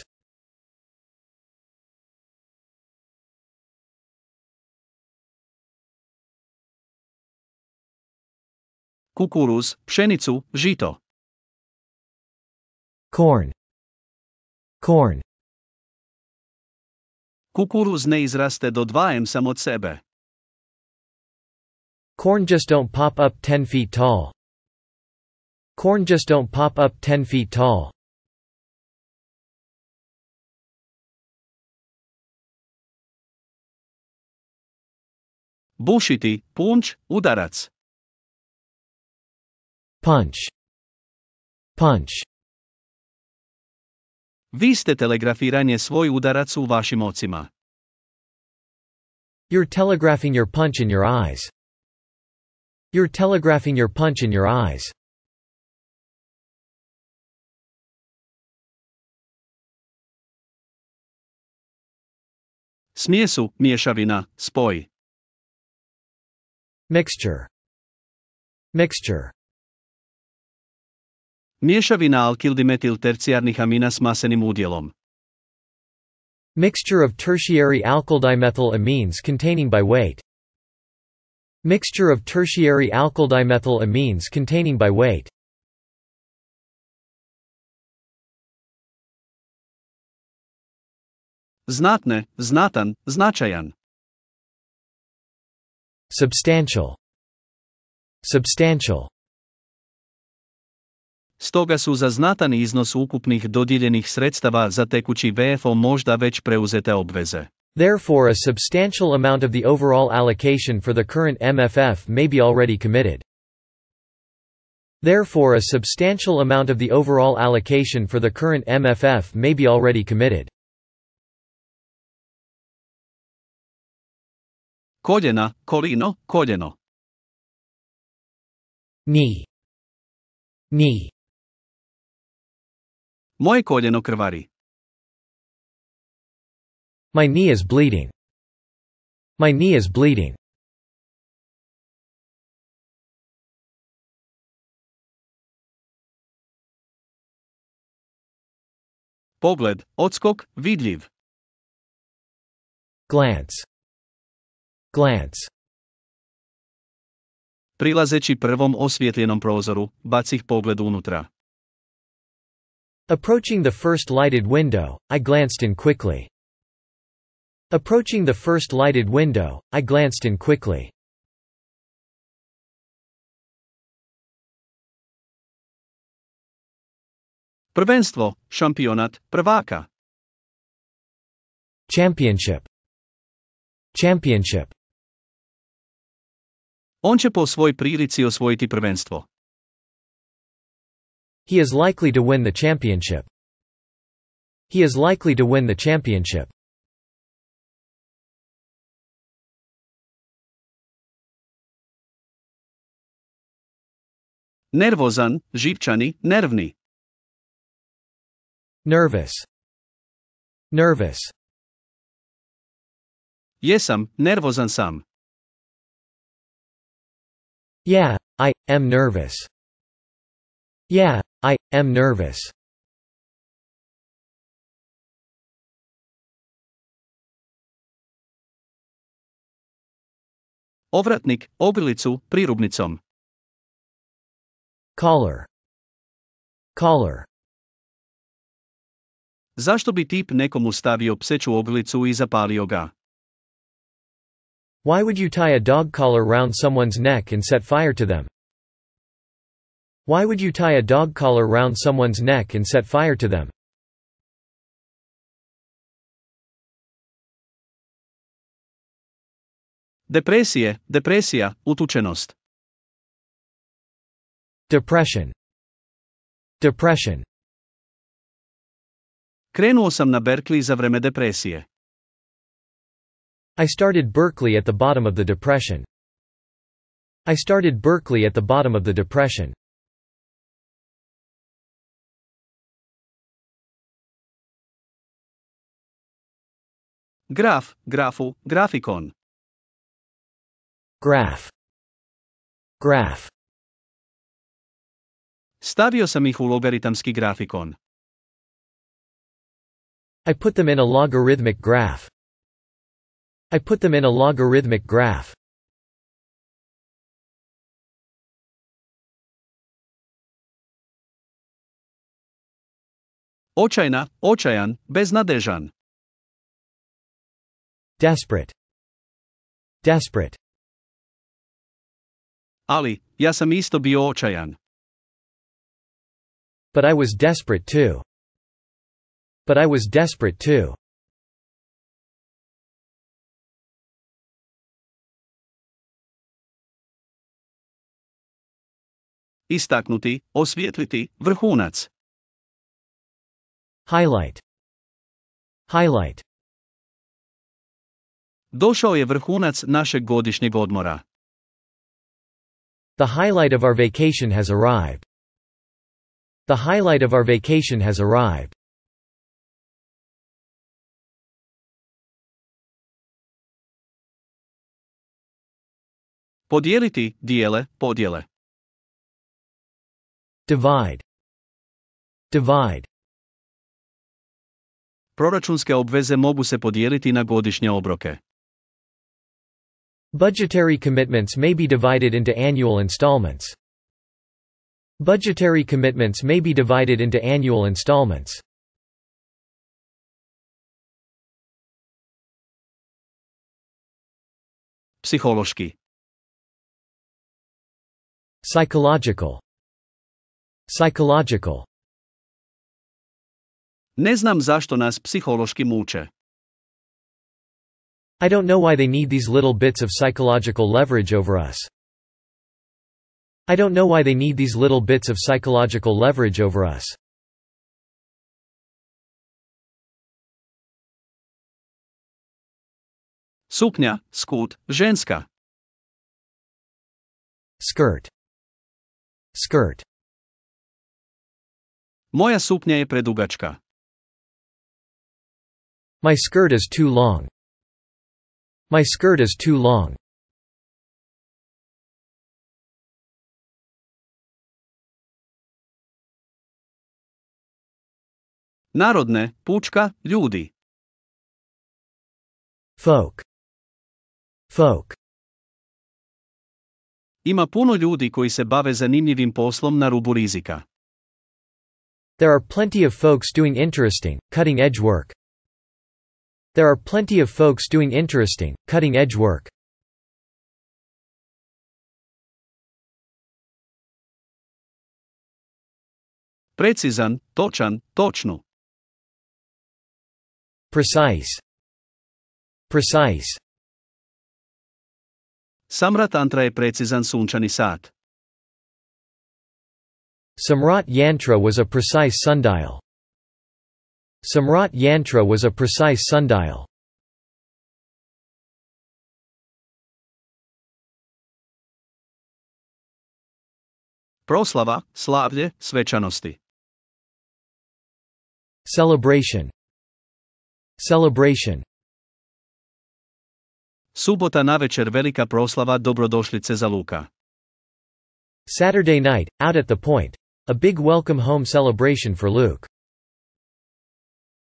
Speaker 1: Kukuruz, pšenicu, žito. Corn. Corn. Kukuruz ne izraste do 2 m sam sebe. Corn just don't pop up 10 feet tall. Corn just don't pop up 10 feet tall. Bullshity, punch, udarac. Punch.
Speaker 2: Punch. Vi ste telegrafiranje svoj udarac u vašim ocima.
Speaker 3: You're telegraphing your punch in your eyes.
Speaker 1: You're telegraphing your punch in your eyes. Smiesu, mieszarina, spoj. Mixture. Mixture.
Speaker 2: Mieszawina alkyldimetyl tercjarnych amina s masenim udjelom.
Speaker 3: Mixture of tertiary alkyldimethyl amines containing by weight.
Speaker 1: Mixture of tertiary alkyldimethyl amines containing by weight. Znatne, znatan, značajan. Substantial. Substantial.
Speaker 2: Stoga su za znatan iznos ukupnih dodijeljenih sredstava za tekući VFO možda već preuzete obveze.
Speaker 3: Therefore a substantial amount of the overall allocation for the current MFF may be already committed. Therefore a substantial amount of the overall allocation for the current MFF may be already committed.
Speaker 1: Koljena, kolino, koljeno. Ni. Ni. Moje koljeno krvari. My knee is bleeding. My knee is bleeding. Pogled, odskok, vidljiv. Glance. Glance.
Speaker 2: Prilazeći prvom osvjetljenom prozoru, bacih pogled unutra. Approaching the first lighted window, I glanced in quickly.
Speaker 1: Approaching the first lighted window, I glanced in quickly. Prvenstvo, šampionat, prvaka. Championship. Championship. On će po svoj prilici osvojiti prvenstvo. He is likely to win the championship. He is likely to win the championship. Nervozan, živčani, nervni. Nervous. Nervous. Jesam, nervozan sam. Yeah, I am nervous. Yeah, I am nervous. Ovratnik, obilicu, prirubnicom. Collar.
Speaker 2: Collar. Zašto bi tip nekomu stavio pseću oglicu i zapalio ga?
Speaker 3: Why would you tie a dog collar round someone's neck and set fire to them? Why would you tie a dog collar round
Speaker 1: someone's neck and set fire to them? Depresije, depresija, utučenost. Depression Depression Krenuo sam na Berkeley za vreme depresije. I started Berkeley at the bottom of the depression. I started Berkeley at the bottom of the depression. Graph, grafu, grafikon. Graph. Graph. Stavio sam ih u logaritamski grafikon. I put them in a logarithmic graph. I put them in a logarithmic graph. Očajna, očajan, beznadežan. Desperate. Desperate. Ali, ja sam isto bio očajan. But I was desperate too. But I was desperate too. Istaknuti, osvjetliti, vrhunac. Highlight. Highlight. Došao je vrhunac našeg godišnjeg odmora. The highlight of our vacation has arrived. The highlight of our vacation has arrived. Podijeliti, dijele, podjele. Divide. Divide.
Speaker 2: Proračunske obveze mogu se podijeliti na godišnje obroke.
Speaker 3: Budgetary commitments may be divided into annual installments. Budgetary commitments may be
Speaker 1: divided into annual installments. Psychological. Psychological. Psychological. Ne znam zašto nas psihološki muče.
Speaker 3: I don't know why they need these little bits of psychological leverage over us.
Speaker 1: I don't know why they need these little bits of psychological leverage over us. Сукня, скут, женска. Skirt. Skirt. Моя сукня е предугачка. My skirt is too long. My skirt is too long. Narodne, pučka, ljudi. Folk. Folk.
Speaker 2: Ima puno ljudi koji se bave zanimljivim poslom na rubu rizika. There are plenty of folks doing interesting, cutting edge work. There
Speaker 1: are plenty of folks doing interesting, cutting edge work. Precizan, točan, točno. Precise. Precise. Samrat Tantra je precizan sunčani sat. Samrat Yantra was a precise sundial. Samrat Yantra was a precise sundial. Proslava, slavlje, svečanosti. Celebration Celebration Subota velika proslava dobrodošlice za
Speaker 3: Luka. Saturday night, out at the point. A big welcome home
Speaker 1: celebration for Luke.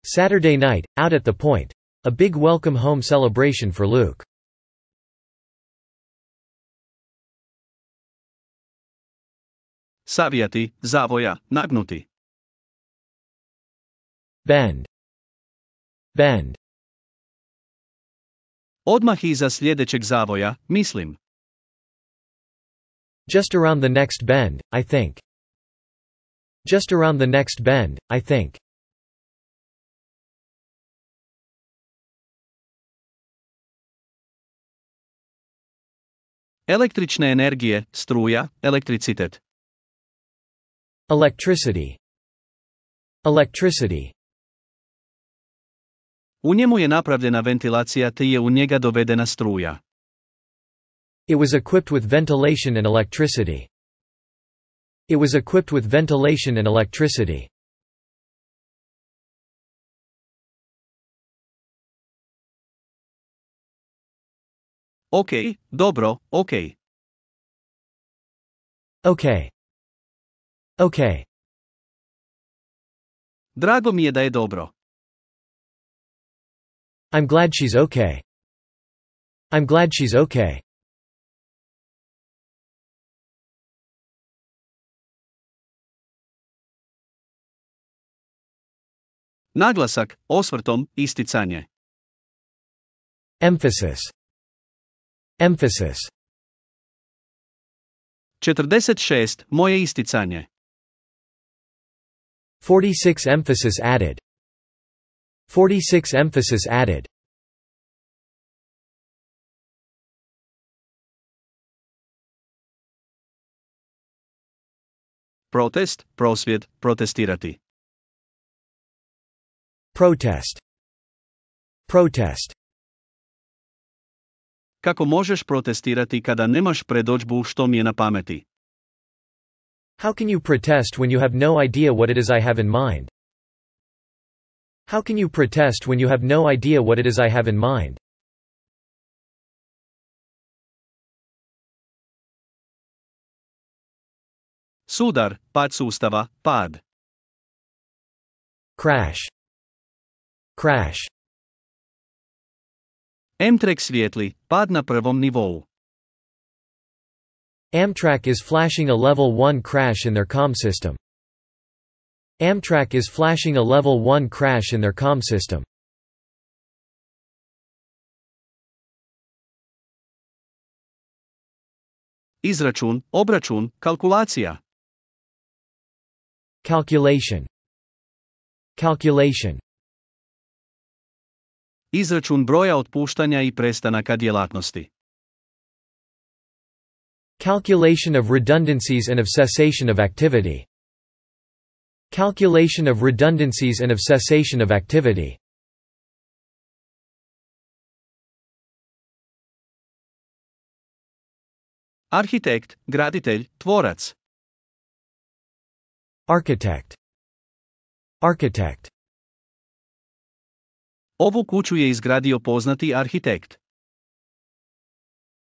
Speaker 1: Saturday night, out at the point. A big welcome home celebration for Luke. Savijati, zavoja, nagnuti. Bend. Bend. Odmah iza sljedećeg zavoja, mislim. Just around the next bend, I think. Just around the next bend, I think. Električne energije, struja, elektricitet. Electricity.
Speaker 2: Electricity. U njemu je napravljena ventilacija te je u njega dovedena struja. It was equipped with
Speaker 1: ventilation and electricity. It was equipped with ventilation and electricity. Ok, dobro, ok. Ok. Ok. Drago mi je da je dobro. I'm glad she's okay. I'm glad she's okay. Naglasak, osvrtom, isticanje. Emphasis. Emphasis. 46. Moje isticanje. 46 emphasis added. 46 emphasis added. Protest, prosvjed, protestirati. Protest. Protest.
Speaker 2: Kako možeš protestirati kada nemaš predođbu što mi je na pameti? How can you
Speaker 3: protest when you have no idea what it is
Speaker 1: I have in mind? How can you protest when you have no idea what it is I have in mind? Sudar, pad sustava, pad. Crash. Crash. Amtrak svijetli, pad na prvom nivou.
Speaker 3: Amtrak is flashing a level 1 crash in their com system.
Speaker 1: Amtrak is flashing a Level 1 crash in their com system. Izračun, obračun, kalkulacija. Calculation. Calculation. Izračun broja otpuštanja i prestanaka djelatnosti.
Speaker 3: Calculation of redundancies and of cessation of activity.
Speaker 1: Calculation of redundancies and of cessation of activity Architect, graditel, tvorac Architect Architect Ovu kuću je izgradio poznati arhitekt.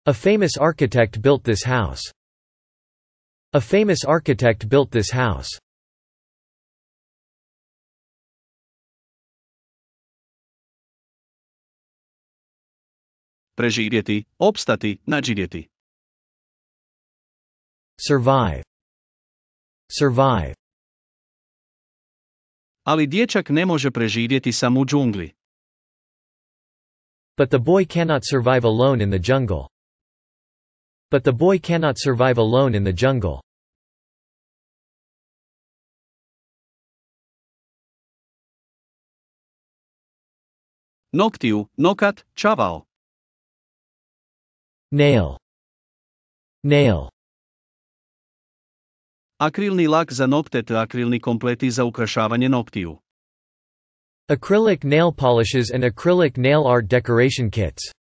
Speaker 1: A famous architect built this house. A famous architect built this house. Preživjeti, opstati, nadživjeti. Survive. Survive. Ali dječak ne može preživjeti sam u džungli. But the boy cannot survive alone in the jungle. But the boy cannot survive alone in the jungle. Noktiju, nokat, čavao. Nail. Nail.
Speaker 2: Akrilni lak za nokte te akrilni kompleti za ukrašavanje noktiju. Acrylic nail polishes and acrylic nail art
Speaker 1: decoration kits.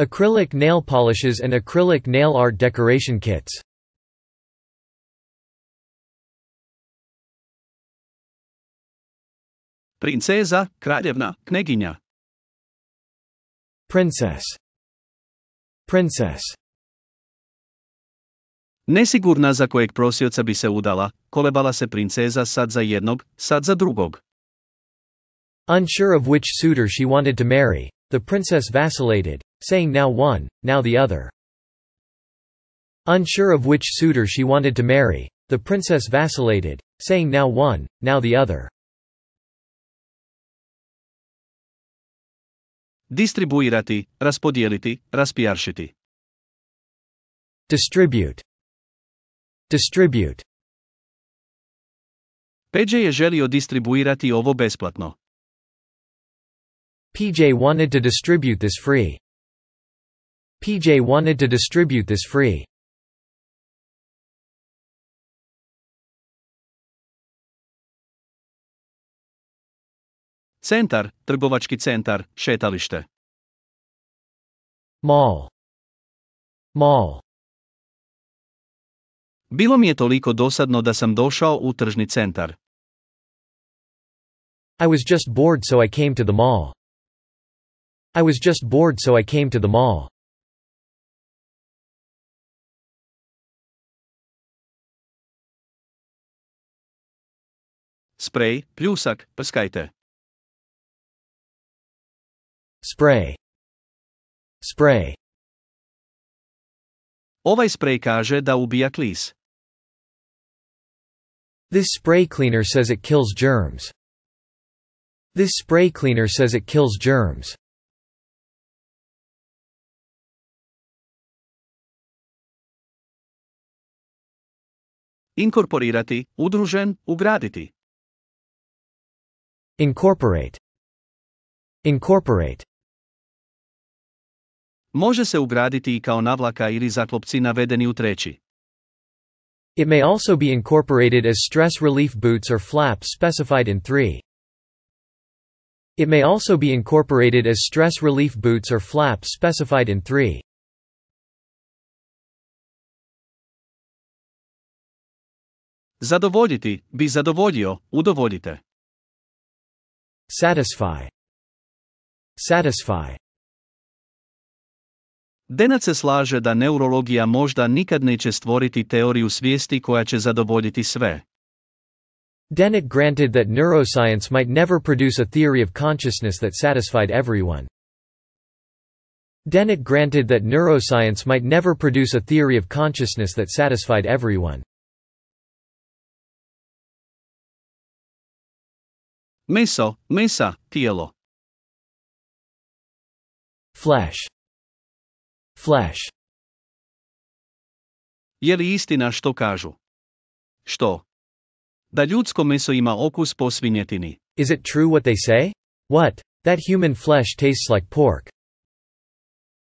Speaker 1: Acrylic nail polishes and acrylic nail art decoration kits. Princesa, kraljevna, kneginja. Princess Princess
Speaker 2: Nesigurna za kojeg prosioca bi se udala, kolebala se princeza sad za jednog, sad za drugog. Unsure of which suitor she wanted to
Speaker 3: marry, the princess vacillated, saying now one, now the other. Unsure of which suitor she wanted to marry, the princess vacillated, saying now
Speaker 1: one, now the other. distribuirati, raspodijeliti, raspijaršiti. Distribute. Distribute. PJ je želio distribuirati ovo besplatno. PJ wanted to distribute this free. PJ wanted to distribute this free. Centar, trgovački centar, šetalište. Mall. Mall. Bilo mi je toliko dosadno da sam došao u tržni centar. I was just bored so I came to the mall. I was just bored so I came to the mall. Spray, pljusak, prskajte. Spray. Spray.
Speaker 2: Ovaj sprej kaže da ubija klis.
Speaker 1: This spray cleaner says it kills germs. This spray cleaner says it kills germs. Inkorporirati, udružen, ugraditi. Incorporate. Incorporate.
Speaker 2: Može se ugraditi i kao navlaka ili zaklopci navedeni u treći. It may also be incorporated as stress relief boots
Speaker 3: or flaps specified in 3. It may also be incorporated as
Speaker 1: stress relief boots or flaps specified in 3. Zadovoljiti, bi zadovoljio, udovoljite. Satisfy.
Speaker 2: Satisfy. Denac se slaže da neurologija možda nikad neće stvoriti teoriju svijesti koja će zadovoljiti sve.
Speaker 3: Dennett granted that neuroscience might never produce a theory of consciousness that satisfied everyone. Denet granted that neuroscience might never produce a theory
Speaker 1: of consciousness that satisfied everyone. Meso, mesa, tijelo. Flesh flesh.
Speaker 2: Je li istina što kažu? Što? Da ljudsko meso ima okus po svinjetini. Is it true what they say? What? That human flesh
Speaker 3: tastes
Speaker 1: like pork.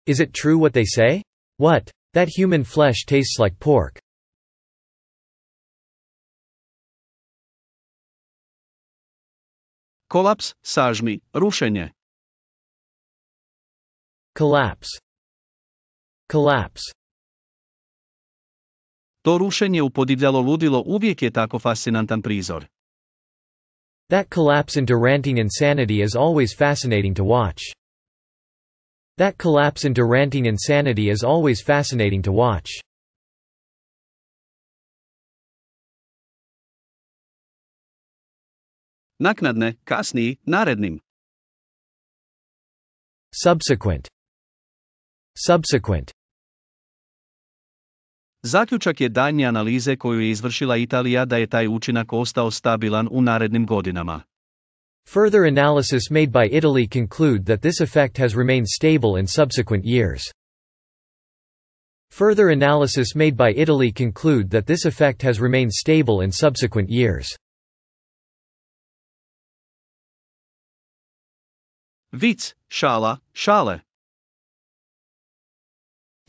Speaker 1: Is it true what they say? What? That human flesh tastes like pork. Collapse, sažmi, rušenje. Collapse. Collapse To rušenje u podivljalo ludilo uvijek je tako fascinantan prizor.
Speaker 3: That collapse into ranting insanity is always fascinating to watch.
Speaker 1: That collapse into ranting insanity is always fascinating to watch. Naknadne, kasniji, narednim. Subsequent. Subsequent.
Speaker 2: Zaključak je daljnje analize koju je izvršila Italija da je taj učinak ostao stabilan u narednim godinama. Further analysis made by Italy conclude that this
Speaker 3: effect has remained stable in subsequent years. Further analysis made by Italy conclude that this effect has remained stable in subsequent years.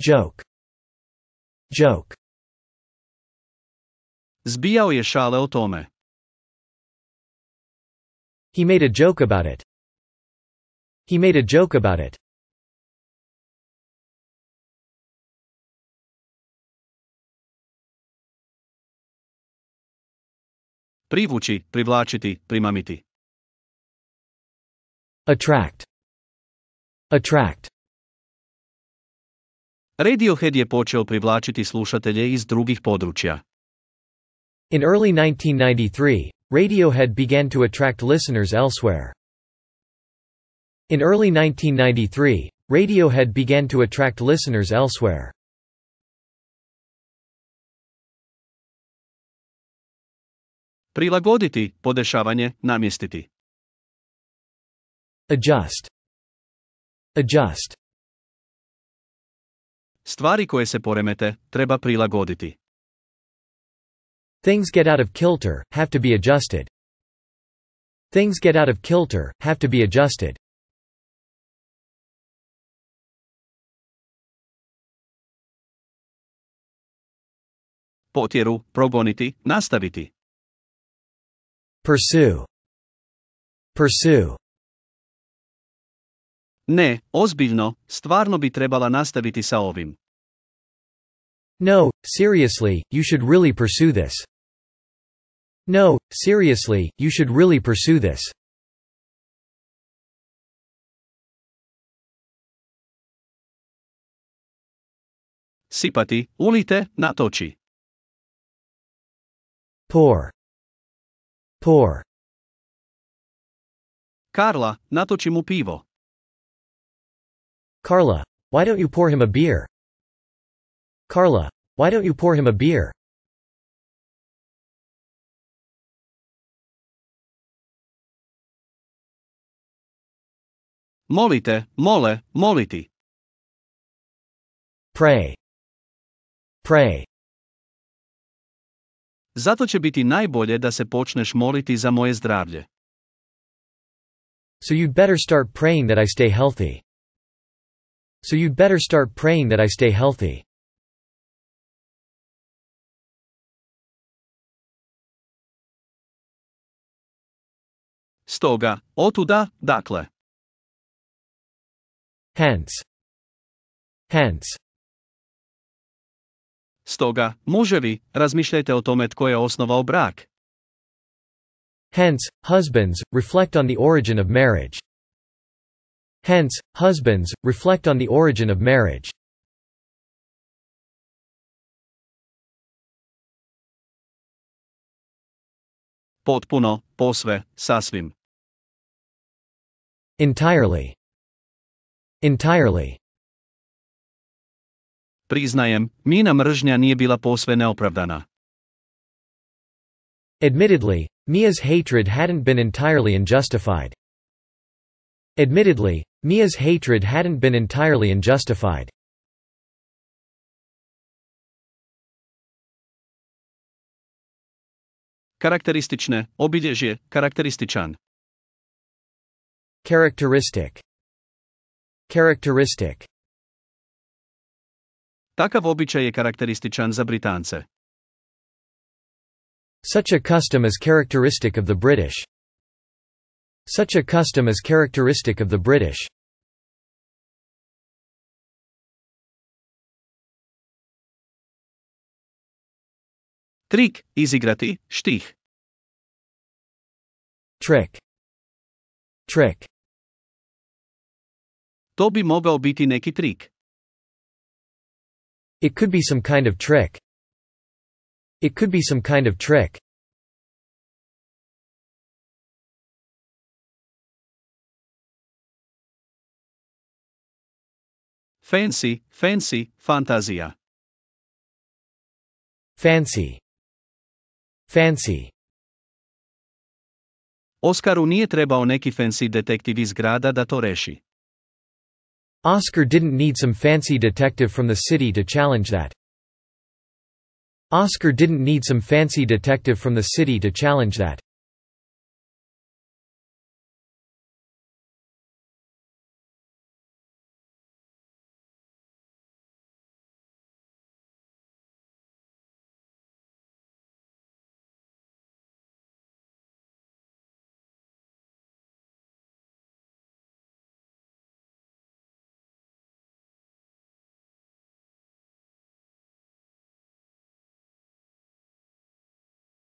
Speaker 1: Joke. Joke. Zbijao je šale o tome. He made a joke about it. He made a joke about it. Privući, privlačiti, primamiti. Attract. Attract.
Speaker 2: Radiohead je počeo privlačiti slušatelje iz drugih područja. In early 1993,
Speaker 3: Radiohead began to attract listeners elsewhere. In early
Speaker 1: 1993, Radiohead began to attract listeners elsewhere. Prilagoditi, podešavanje, namjestiti. Adjust. Adjust. Stvari koje se poremete,
Speaker 3: treba prilagoditi. Things get out of kilter, have to be adjusted.
Speaker 1: Things get out of kilter, have to be adjusted. Potjeru, progoniti, nastaviti. Pursue. Pursue. Ne,
Speaker 2: ozbiljno, stvarno bi trebala nastaviti sa ovim.
Speaker 3: No, seriously, you should really pursue this. No, seriously,
Speaker 1: you should really pursue this. Sipati, ulite, natoči. Pour. Pour. Karla, natoči mu pivo. Carla. Why don't you pour him a beer? Carla. Why don't you pour him a beer? Molite, mole, moliti. Pray.
Speaker 2: Pray. Zato će biti najbolje da se počneš moliti za moje zdravlje.
Speaker 3: So you'd better start praying that I stay healthy.
Speaker 1: So you'd better start praying that I stay healthy. Stoga, otuda, dakle. Hence. Hence.
Speaker 2: Stoga, muževi, razmišljajte o tome tko je osnovao brak.
Speaker 3: Hence, husbands, reflect on the origin of marriage. Hence,
Speaker 1: husbands, reflect on the origin of marriage. Potpuno, posve, sasvim. Entirely. Entirely. Priznajem, mina mržnja nije bila posve neopravdana. Admittedly, Mia's
Speaker 3: hatred hadn't been entirely unjustified. Admittedly, Mia's
Speaker 1: hatred hadn't been entirely unjustified. charakterystyczan. Characteristic. Characteristic.
Speaker 2: za
Speaker 3: Such a custom is characteristic
Speaker 1: of the British. Such a custom is characteristic of the British. Trick, izigrati, štih. Trick. Trick. To bi mogao biti neki trik. It could be some kind of trick. It could be some kind of trick. Fancy, fancy, fantasia.
Speaker 2: Fancy. Fancy. Oscaru nije trebao neki fancy detektiv iz grada da to reši.
Speaker 3: Oscar didn't need some fancy detective from the city to challenge that.
Speaker 1: Oscar didn't need some fancy detective from the city to challenge that.